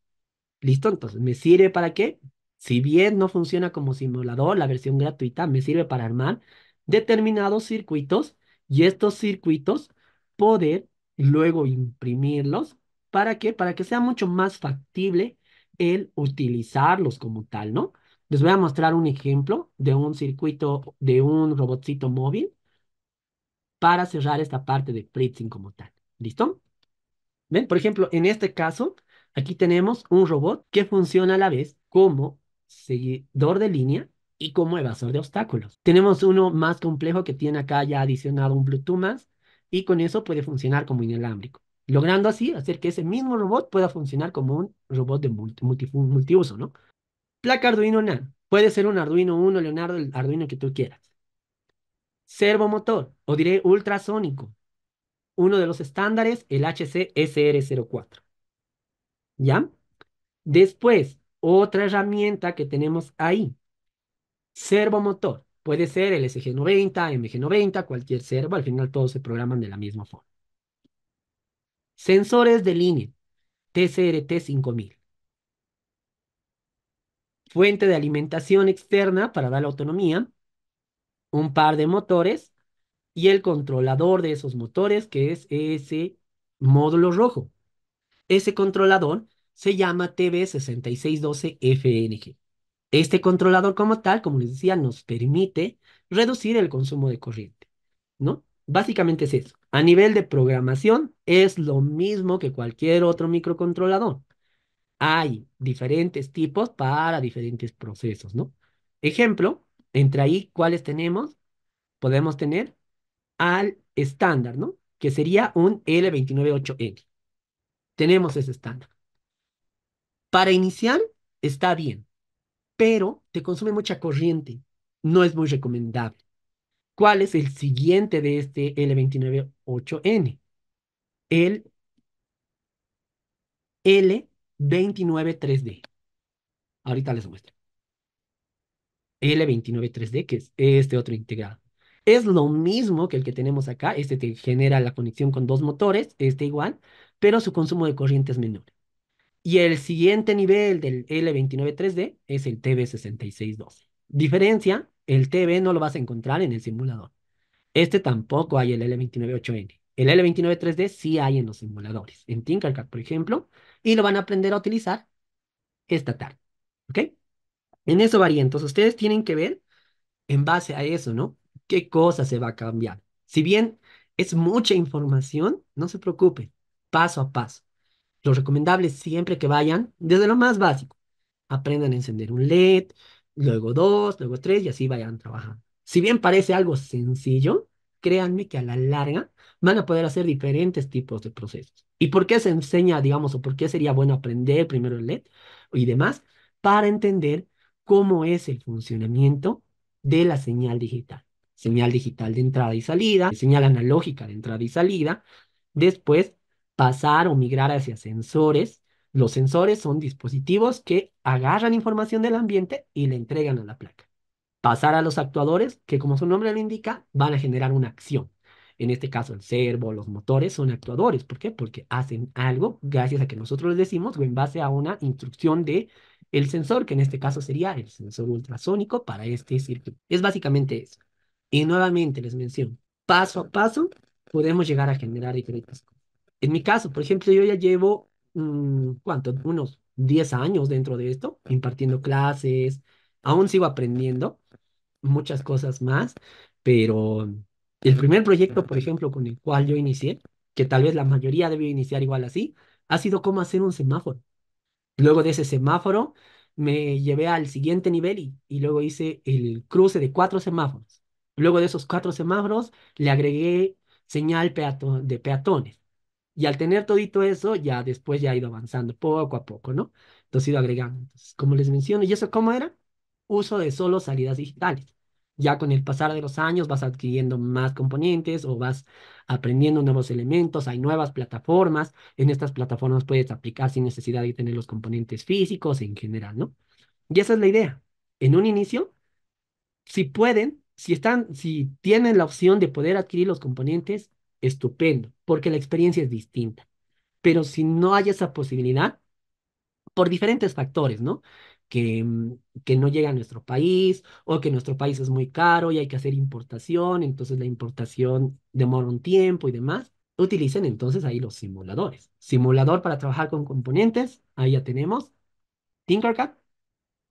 Listo, entonces, ¿me sirve para qué? Si bien no funciona como simulador, la versión gratuita me sirve para armar determinados circuitos y estos circuitos poder luego imprimirlos. ¿Para qué? Para que sea mucho más factible el utilizarlos como tal, ¿no? Les voy a mostrar un ejemplo de un circuito, de un robotcito móvil para cerrar esta parte de Pritzing como tal. ¿Listo? ¿Ven? Por ejemplo, en este caso, aquí tenemos un robot que funciona a la vez como seguidor de línea y como evasor de obstáculos. Tenemos uno más complejo que tiene acá ya adicionado un Bluetooth más y con eso puede funcionar como inalámbrico, logrando así hacer que ese mismo robot pueda funcionar como un robot de multi, multiuso, ¿no? Placa Arduino NAN. Puede ser un Arduino 1, Leonardo, el Arduino que tú quieras servomotor o diré ultrasónico. Uno de los estándares, el hc ¿Ya? Después, otra herramienta que tenemos ahí, servomotor. Puede ser el SG90, MG90, cualquier servo, al final todos se programan de la misma forma. Sensores de línea, TCRT5000. Fuente de alimentación externa para dar la autonomía, un par de motores y el controlador de esos motores, que es ese módulo rojo. Ese controlador se llama TB6612FNG. Este controlador como tal, como les decía, nos permite reducir el consumo de corriente, ¿no? Básicamente es eso. A nivel de programación, es lo mismo que cualquier otro microcontrolador. Hay diferentes tipos para diferentes procesos, ¿no? Ejemplo, entre ahí, ¿cuáles tenemos? Podemos tener al estándar, ¿no? Que sería un L298N. Tenemos ese estándar. Para iniciar, está bien, pero te consume mucha corriente. No es muy recomendable. ¿Cuál es el siguiente de este L298N? El L293D. Ahorita les muestro l 293 d que es este otro integrado. Es lo mismo que el que tenemos acá, este te genera la conexión con dos motores, este igual, pero su consumo de corriente es menor. Y el siguiente nivel del l 293 d es el TB6612. Diferencia, el TB no lo vas a encontrar en el simulador. Este tampoco hay el l 298 n El l 293 d sí hay en los simuladores, en Tinkercad, por ejemplo, y lo van a aprender a utilizar esta tarde. ¿Ok? En eso varía. ustedes tienen que ver en base a eso, ¿no? ¿Qué cosa se va a cambiar? Si bien es mucha información, no se preocupen, paso a paso. Lo recomendable es siempre que vayan desde lo más básico. Aprendan a encender un LED, luego dos, luego tres y así vayan trabajando. Si bien parece algo sencillo, créanme que a la larga van a poder hacer diferentes tipos de procesos. ¿Y por qué se enseña, digamos, o por qué sería bueno aprender primero el LED y demás? Para entender cómo es el funcionamiento de la señal digital. Señal digital de entrada y salida, señal analógica de entrada y salida. Después, pasar o migrar hacia sensores. Los sensores son dispositivos que agarran información del ambiente y la entregan a la placa. Pasar a los actuadores, que como su nombre lo indica, van a generar una acción. En este caso, el servo, los motores son actuadores. ¿Por qué? Porque hacen algo gracias a que nosotros les decimos o en base a una instrucción de el sensor, que en este caso sería el sensor ultrasónico para este circuito. Es básicamente eso. Y nuevamente les menciono, paso a paso podemos llegar a generar diferentes cosas. En mi caso, por ejemplo, yo ya llevo, mm, ¿cuánto? Unos 10 años dentro de esto, impartiendo clases, aún sigo aprendiendo muchas cosas más, pero el primer proyecto, por ejemplo, con el cual yo inicié, que tal vez la mayoría debió iniciar igual así, ha sido cómo hacer un semáforo. Luego de ese semáforo me llevé al siguiente nivel y, luego hice el cruce de cuatro semáforos. Luego de esos cuatro semáforos le agregué señal de peatones. Y al tener todito eso, ya después ya he ido avanzando poco a poco, ¿no? Entonces he ido agregando. como les mencioné. ¿y eso cómo era? Uso de solo salidas digitales. Ya con el pasar de los años vas adquiriendo más componentes o vas aprendiendo nuevos elementos, hay nuevas plataformas, en estas plataformas puedes aplicar sin necesidad de tener los componentes físicos en general, ¿no? Y esa es la idea. En un inicio, si pueden, si están, si tienen la opción de poder adquirir los componentes, estupendo, porque la experiencia es distinta. Pero si no hay esa posibilidad, por diferentes factores, ¿no? Mm, que, no llega a nuestro país o que nuestro país es muy caro y hay que hacer importación, entonces la importación demora un tiempo y demás. Utilicen entonces ahí los simuladores. Simulador para trabajar con componentes, ahí ya tenemos. Tinkercad,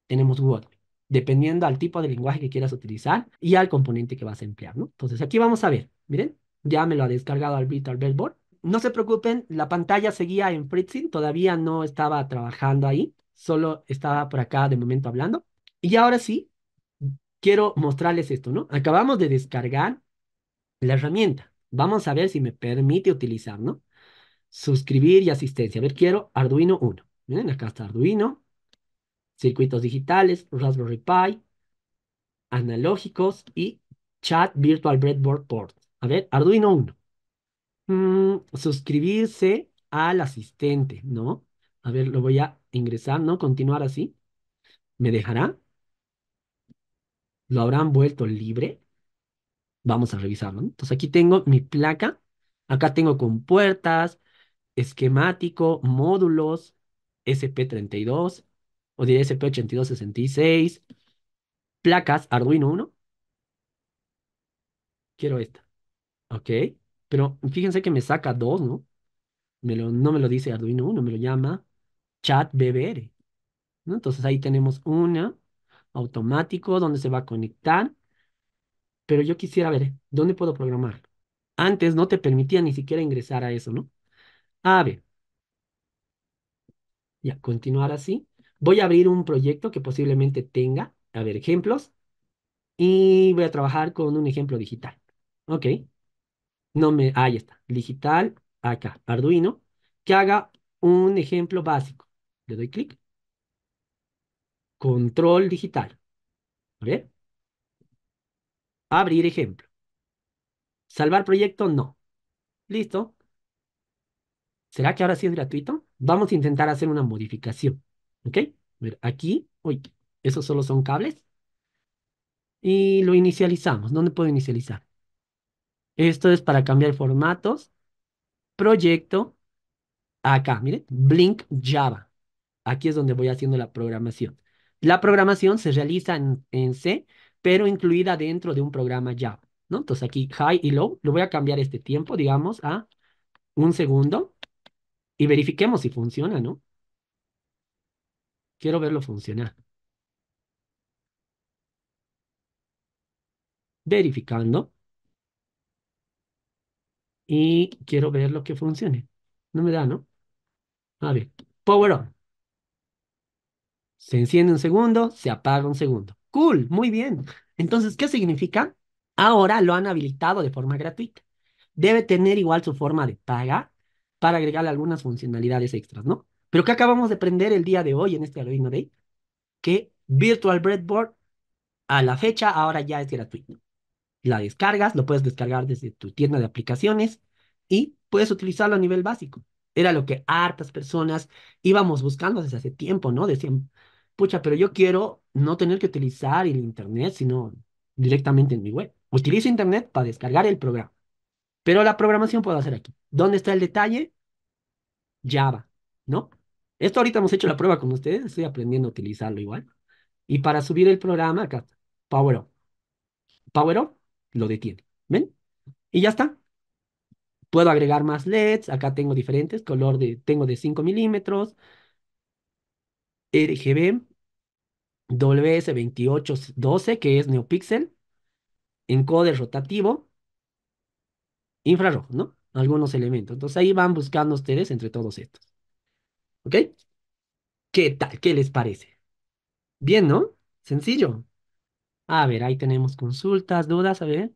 tenemos Word dependiendo al tipo de lenguaje que quieras utilizar y al componente que vas a emplear, ¿no? Entonces aquí vamos a ver, miren, ya me lo ha descargado al Vital Bellboard. No se preocupen, la pantalla seguía en Fritzing, todavía no estaba trabajando ahí, solo estaba por acá de momento hablando. Y ahora sí, quiero mostrarles esto, ¿no? Acabamos de descargar la herramienta. Vamos a ver si me permite utilizar, ¿no? Suscribir y asistencia. A ver, quiero Arduino 1. Miren, acá está Arduino. Circuitos digitales, Raspberry Pi, analógicos y Chat Virtual Breadboard Port. A ver, Arduino 1. Mm, suscribirse al asistente, ¿no? A ver, lo voy a ingresar, no continuar así, ¿me dejará? ¿Lo habrán vuelto libre? Vamos a revisarlo. ¿no? Entonces aquí tengo mi placa, acá tengo puertas esquemático, módulos, SP32, o diría SP8266, placas Arduino 1. Quiero esta. Ok, pero fíjense que me saca dos, ¿no? Me lo, no me lo dice Arduino 1, me lo llama chat BBR. ¿no? Entonces ahí tenemos una automático donde se va a conectar. Pero yo quisiera ver, ¿dónde puedo programar? Antes no te permitía ni siquiera ingresar a eso, ¿no? A ver. Ya, continuar así. Voy a abrir un proyecto que posiblemente tenga, a ver, ejemplos. Y voy a trabajar con un ejemplo digital. Ok. No me, ahí está, digital, acá, Arduino, que haga un ejemplo básico. Le doy clic. Control digital. ver Abrir ejemplo. Salvar proyecto, no. Listo. ¿Será que ahora sí es gratuito? Vamos a intentar hacer una modificación. ¿Ok? Ver, aquí, uy, esos solo son cables. Y lo inicializamos. ¿Dónde puedo inicializar? Esto es para cambiar formatos. Proyecto. Acá, miren. Blink Java. Aquí es donde voy haciendo la programación. La programación se realiza en, C, pero incluida dentro de un programa Java. ¿no? Entonces aquí high y low, lo voy a cambiar este tiempo, digamos, a un segundo y verifiquemos si funciona, ¿no? Quiero verlo funcionar. Verificando. Y quiero ver lo que funcione. No me da, ¿no? A ver, power on. Se enciende un segundo, se apaga un segundo. Cool, muy bien. Entonces, ¿qué significa? Ahora lo han habilitado de forma gratuita. Debe tener igual su forma de paga para agregarle algunas funcionalidades extras, ¿no? Pero ¿qué acabamos de aprender el día de hoy en este Arduino Day? Que Virtual Breadboard a la fecha ahora ya es gratuito. La descargas, lo puedes descargar desde tu tienda de aplicaciones y puedes utilizarlo a nivel básico. Era lo que hartas personas íbamos buscando desde hace tiempo, ¿no? Decían, pucha, pero yo quiero no tener que utilizar el Internet, sino directamente en mi web. Utilizo Internet para descargar el programa. Pero la programación puedo hacer aquí. ¿Dónde está el detalle? Java, ¿no? Esto ahorita hemos hecho la prueba con ustedes, estoy aprendiendo a utilizarlo igual. Y para subir el programa, acá, Power Up. Power Up lo detiene, ¿ven? Y ya está. Puedo agregar más LEDs, acá tengo diferentes, color de, tengo de 5 milímetros, RGB, WS2812, que es NeoPixel, encoder rotativo, infrarrojo, ¿no? Algunos elementos. Entonces ahí van buscando ustedes entre todos estos. ¿Ok? ¿Qué tal? ¿Qué les parece? Bien, ¿no? Sencillo. A ver, ahí tenemos consultas, dudas, a ver.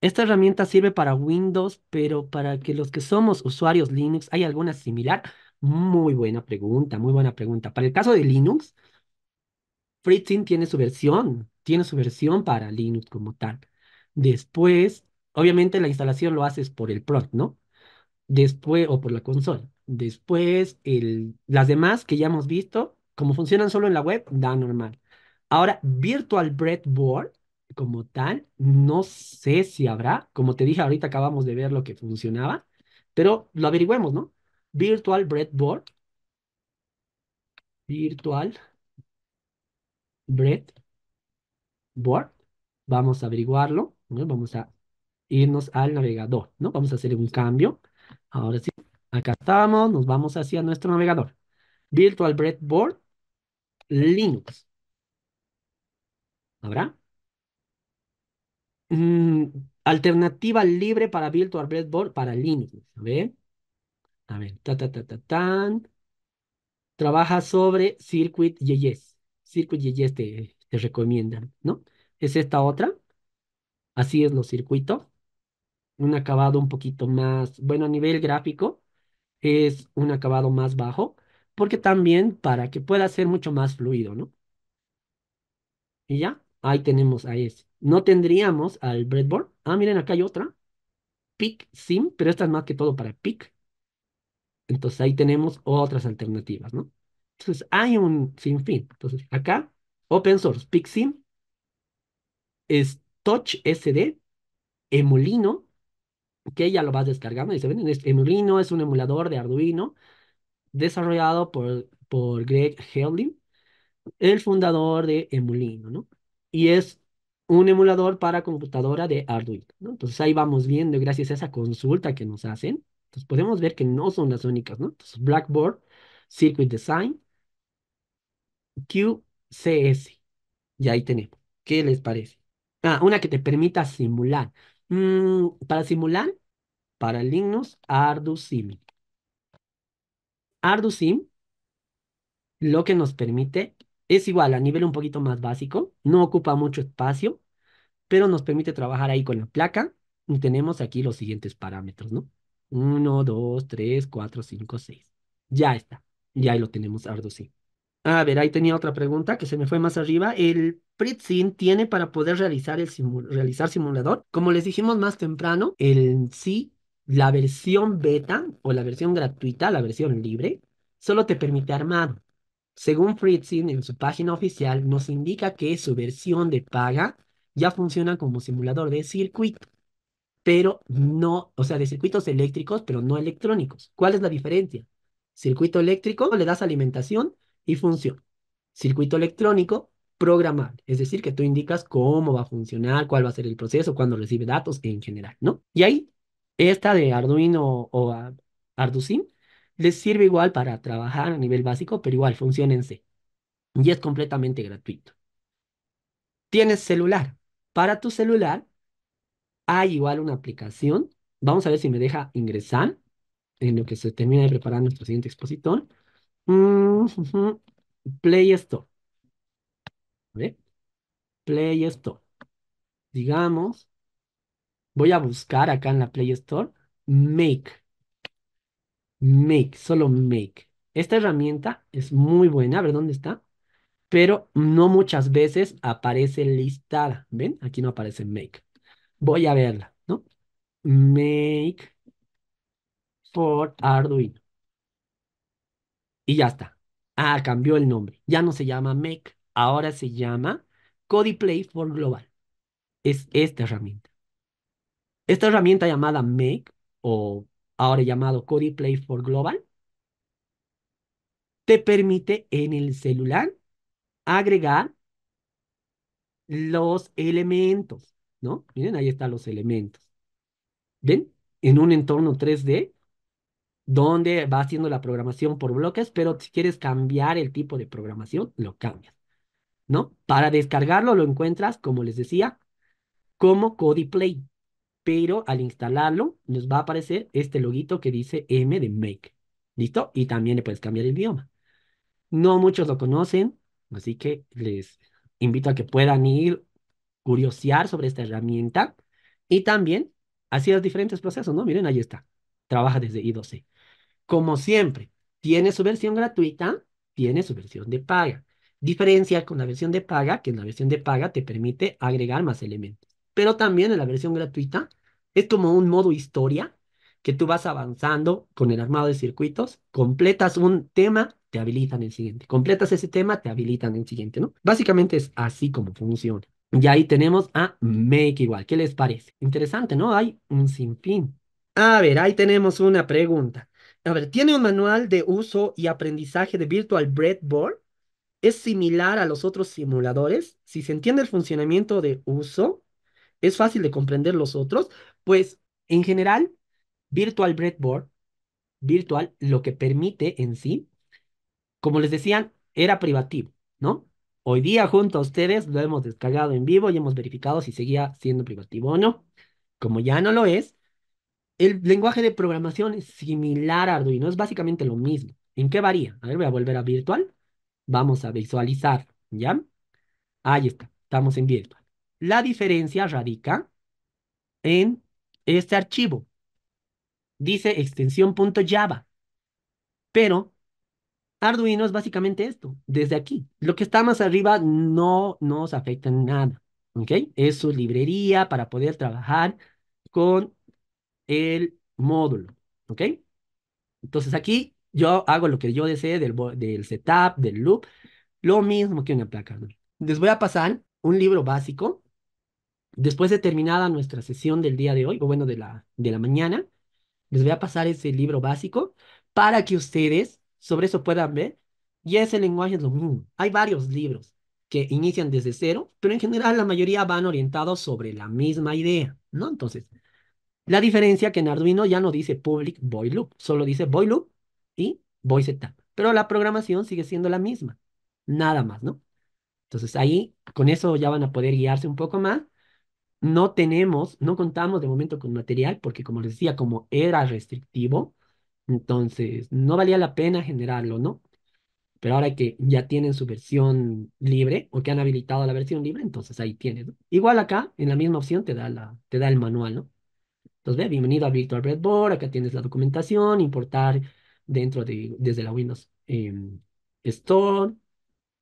Esta herramienta sirve para Windows, pero para que los que somos usuarios Linux, ¿hay alguna similar? Muy buena pregunta, muy buena pregunta. Para el caso de Linux, Fritzing tiene su versión, tiene su versión para Linux como tal. Después, obviamente la instalación lo haces por el prompt, ¿no? Después, o por la consola. Después, las demás que ya hemos visto, como funcionan solo en la web, da normal. Ahora, Virtual Breadboard, como tal, no sé si habrá. Como te dije, ahorita acabamos de ver lo que funcionaba, pero lo averigüemos, ¿no? Virtual Breadboard. Virtual breadboard Vamos a averiguarlo. Vamos a irnos al navegador, ¿no? Vamos a hacer un cambio. Ahora sí, acá estamos, nos vamos hacia nuestro navegador. Virtual Breadboard Linux. ahora mm, alternativa libre para Virtual Breadboard para Linux. A ver. A ver, ta ta ta ta Trabaja sobre Circuit.js. Circuit te, te recomiendan, ¿no? Es esta otra. Así es los circuitos. Un acabado un poquito más, bueno, a nivel gráfico, es un acabado más bajo, porque también para que pueda ser mucho más fluido, ¿no? Y ya, ahí tenemos a ese. No tendríamos al breadboard. Ah, miren, acá hay otra. PIC SIM, pero esta es más que todo para PIC. Entonces ahí tenemos otras alternativas, ¿no? Entonces, hay un sinfín. Entonces, acá, open source, Pixie es SD Emulino, que ya lo vas descargando y se ven. Emulino es un emulador de Arduino desarrollado por, por Greg Helding, el fundador de Emulino, ¿no? Y es un emulador para computadora de Arduino, ¿no? Entonces ahí vamos viendo gracias a esa consulta que nos hacen. Entonces podemos ver que no son las únicas, ¿no? Entonces Blackboard, Circuit Design, QCS. Y ahí tenemos. ¿Qué les parece? Ah, una que te permita simular. Mm, para simular, para Linux, ArduSim. ArduSim lo que nos permite es igual a nivel un poquito más básico, no ocupa mucho espacio, pero nos permite trabajar ahí con la placa. Y tenemos aquí los siguientes parámetros, ¿no? 1, 2, 3, 4, 5, 6. Ya está. Ya ahí lo tenemos, ArduSim. A ver, ahí tenía otra pregunta que se me fue más arriba. El Fritzin tiene para poder realizar el realizar simulador. Como les dijimos más temprano, el sí, la versión beta o la versión gratuita, la versión libre, solo te permite armar. Según Fritzin, en su página oficial, nos indica que su versión de paga ya funciona como simulador de circuito, pero no, o sea, de circuitos eléctricos, pero no electrónicos. ¿Cuál es la diferencia? Circuito eléctrico, le das alimentación y función. Circuito electrónico programable, es decir, que tú indicas cómo va a funcionar, cuál va a ser el proceso, cuándo recibe datos en general, ¿no? Y ahí, esta de Arduino o Arduino les sirve igual para trabajar a nivel básico, pero igual funciona en C. Y es completamente gratuito. Tienes celular. Para tu celular hay igual una aplicación. Vamos a ver si me deja ingresar en lo que se termina de preparar nuestro siguiente expositor. Mm, Play Store Play Store Digamos, voy a buscar acá en la Play Store Make. Make, solo Make. Esta herramienta es muy buena, a ver dónde está, pero no muchas veces aparece listada. ¿Ven? Aquí no aparece Make. Voy a verla, ¿no? Make for Arduino. Y ya está. Ah, cambió el nombre. Ya no se llama Make, ahora se llama CodyPlay for Global. Es esta herramienta. Esta herramienta llamada Make, o ahora llamado CodyPlay for Global, te permite en el celular agregar los elementos, ¿no? Miren, ahí están los elementos. ¿Ven? En un entorno 3D donde va haciendo la programación por bloques, pero si quieres cambiar el tipo de programación, lo cambias, ¿no? Para descargarlo lo encuentras, como les decía, como CodePlay, pero al instalarlo nos va a aparecer este loguito que dice M de Make, ¿listo? Y también le puedes cambiar el idioma. No muchos lo conocen, así que les invito a que puedan ir curiosear sobre esta herramienta y también así los diferentes procesos, ¿no? Miren, ahí está. Trabaja desde I2C. Como siempre, tiene su versión gratuita, tiene su versión de paga. Diferencia con la versión de paga, que en la versión de paga te permite agregar más elementos. Pero también en la versión gratuita es como un modo historia que tú vas avanzando con el armado de circuitos, completas un tema, te habilitan el siguiente. Completas ese tema, te habilitan el siguiente, ¿no? Básicamente es así como funciona. Y ahí tenemos a Make Igual. ¿Qué les parece? Interesante, ¿no? Hay un sinfín. A ver, ahí tenemos una pregunta. A ver, tiene un manual de uso y aprendizaje de Virtual Breadboard. Es similar a los otros simuladores. Si se entiende el funcionamiento de uso, es fácil de comprender los otros. Pues en general, Virtual Breadboard, virtual, lo que permite en sí, como les decían, era privativo, ¿no? Hoy día junto a ustedes lo hemos descargado en vivo y hemos verificado si seguía siendo privativo o no. Como ya no lo es, el lenguaje de programación es similar a Arduino, es básicamente lo mismo. ¿En qué varía? A ver, voy a volver a virtual. Vamos a visualizar, ¿ya? Ahí está, estamos en virtual. La diferencia radica en este archivo. Dice extensión.java, pero Arduino es básicamente esto, desde aquí. Lo que está más arriba no nos afecta en nada, ¿ok? Es su librería para poder trabajar con el módulo, ¿ok? Entonces aquí yo hago lo que yo desee del, setup, del loop, lo mismo que en la placa. Les voy a pasar un libro básico. Después de terminada nuestra sesión del día de hoy, o bueno, de la, de la mañana, les voy a pasar ese libro básico para que ustedes sobre eso puedan ver. Y ese lenguaje es lo mismo. Hay varios libros que inician desde cero, pero en general la mayoría van orientados sobre la misma idea, ¿no? Entonces, la diferencia que en Arduino ya no dice public void loop, solo dice void loop y void setup. Pero la programación sigue siendo la misma, nada más, ¿no? Entonces ahí, con eso ya van a poder guiarse un poco más. No tenemos, no contamos de momento con material, porque como les decía, como era restrictivo, entonces no valía la pena generarlo, ¿no? Pero ahora que ya tienen su versión libre o que han habilitado la versión libre, entonces ahí tienes. Igual acá, en la misma opción, te da, la, te da el manual, ¿no? Entonces, ve, bienvenido a Virtual Breadboard, acá tienes la documentación, importar dentro de, desde la Windows em, Store,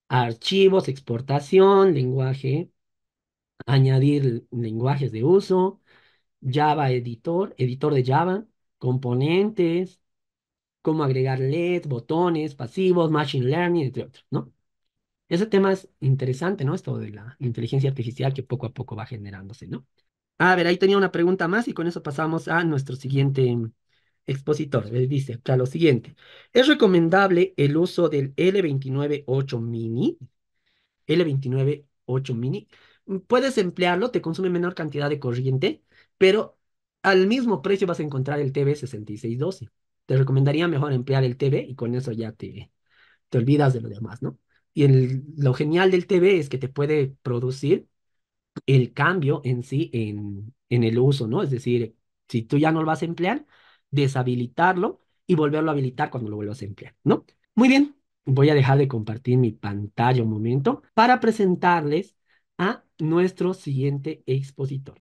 archivos, exportación, lenguaje, añadir lenguajes de uso, Java editor, editor de Java, componentes, cómo agregar LEDs, botones, pasivos, machine learning, entre otros, ¿no? Ese tema es interesante, ¿no? Esto de la inteligencia artificial que poco a poco va generándose, ¿no? Ah, a ver, ahí tenía una pregunta más y con eso pasamos a nuestro siguiente expositor. Eh, dice, sea, lo siguiente, ¿es recomendable el uso del L298 mini? L298 mini. Mm, puedes emplearlo, te consume menor cantidad de corriente, pero al mismo precio vas a encontrar el tv 6612 Te recomendaría mejor emplear el TV y con eso ya te, te olvidas de lo demás, ¿no? Y lo genial del TV es que te puede producir el cambio en sí en, en el uso, ¿no? Es decir, si tú ya no lo vas a emplear, deshabilitarlo y volverlo a habilitar cuando lo vuelvas a emplear, ¿no? Muy bien, voy a dejar de compartir mi pantalla un momento para presentarles a nuestro siguiente expositor.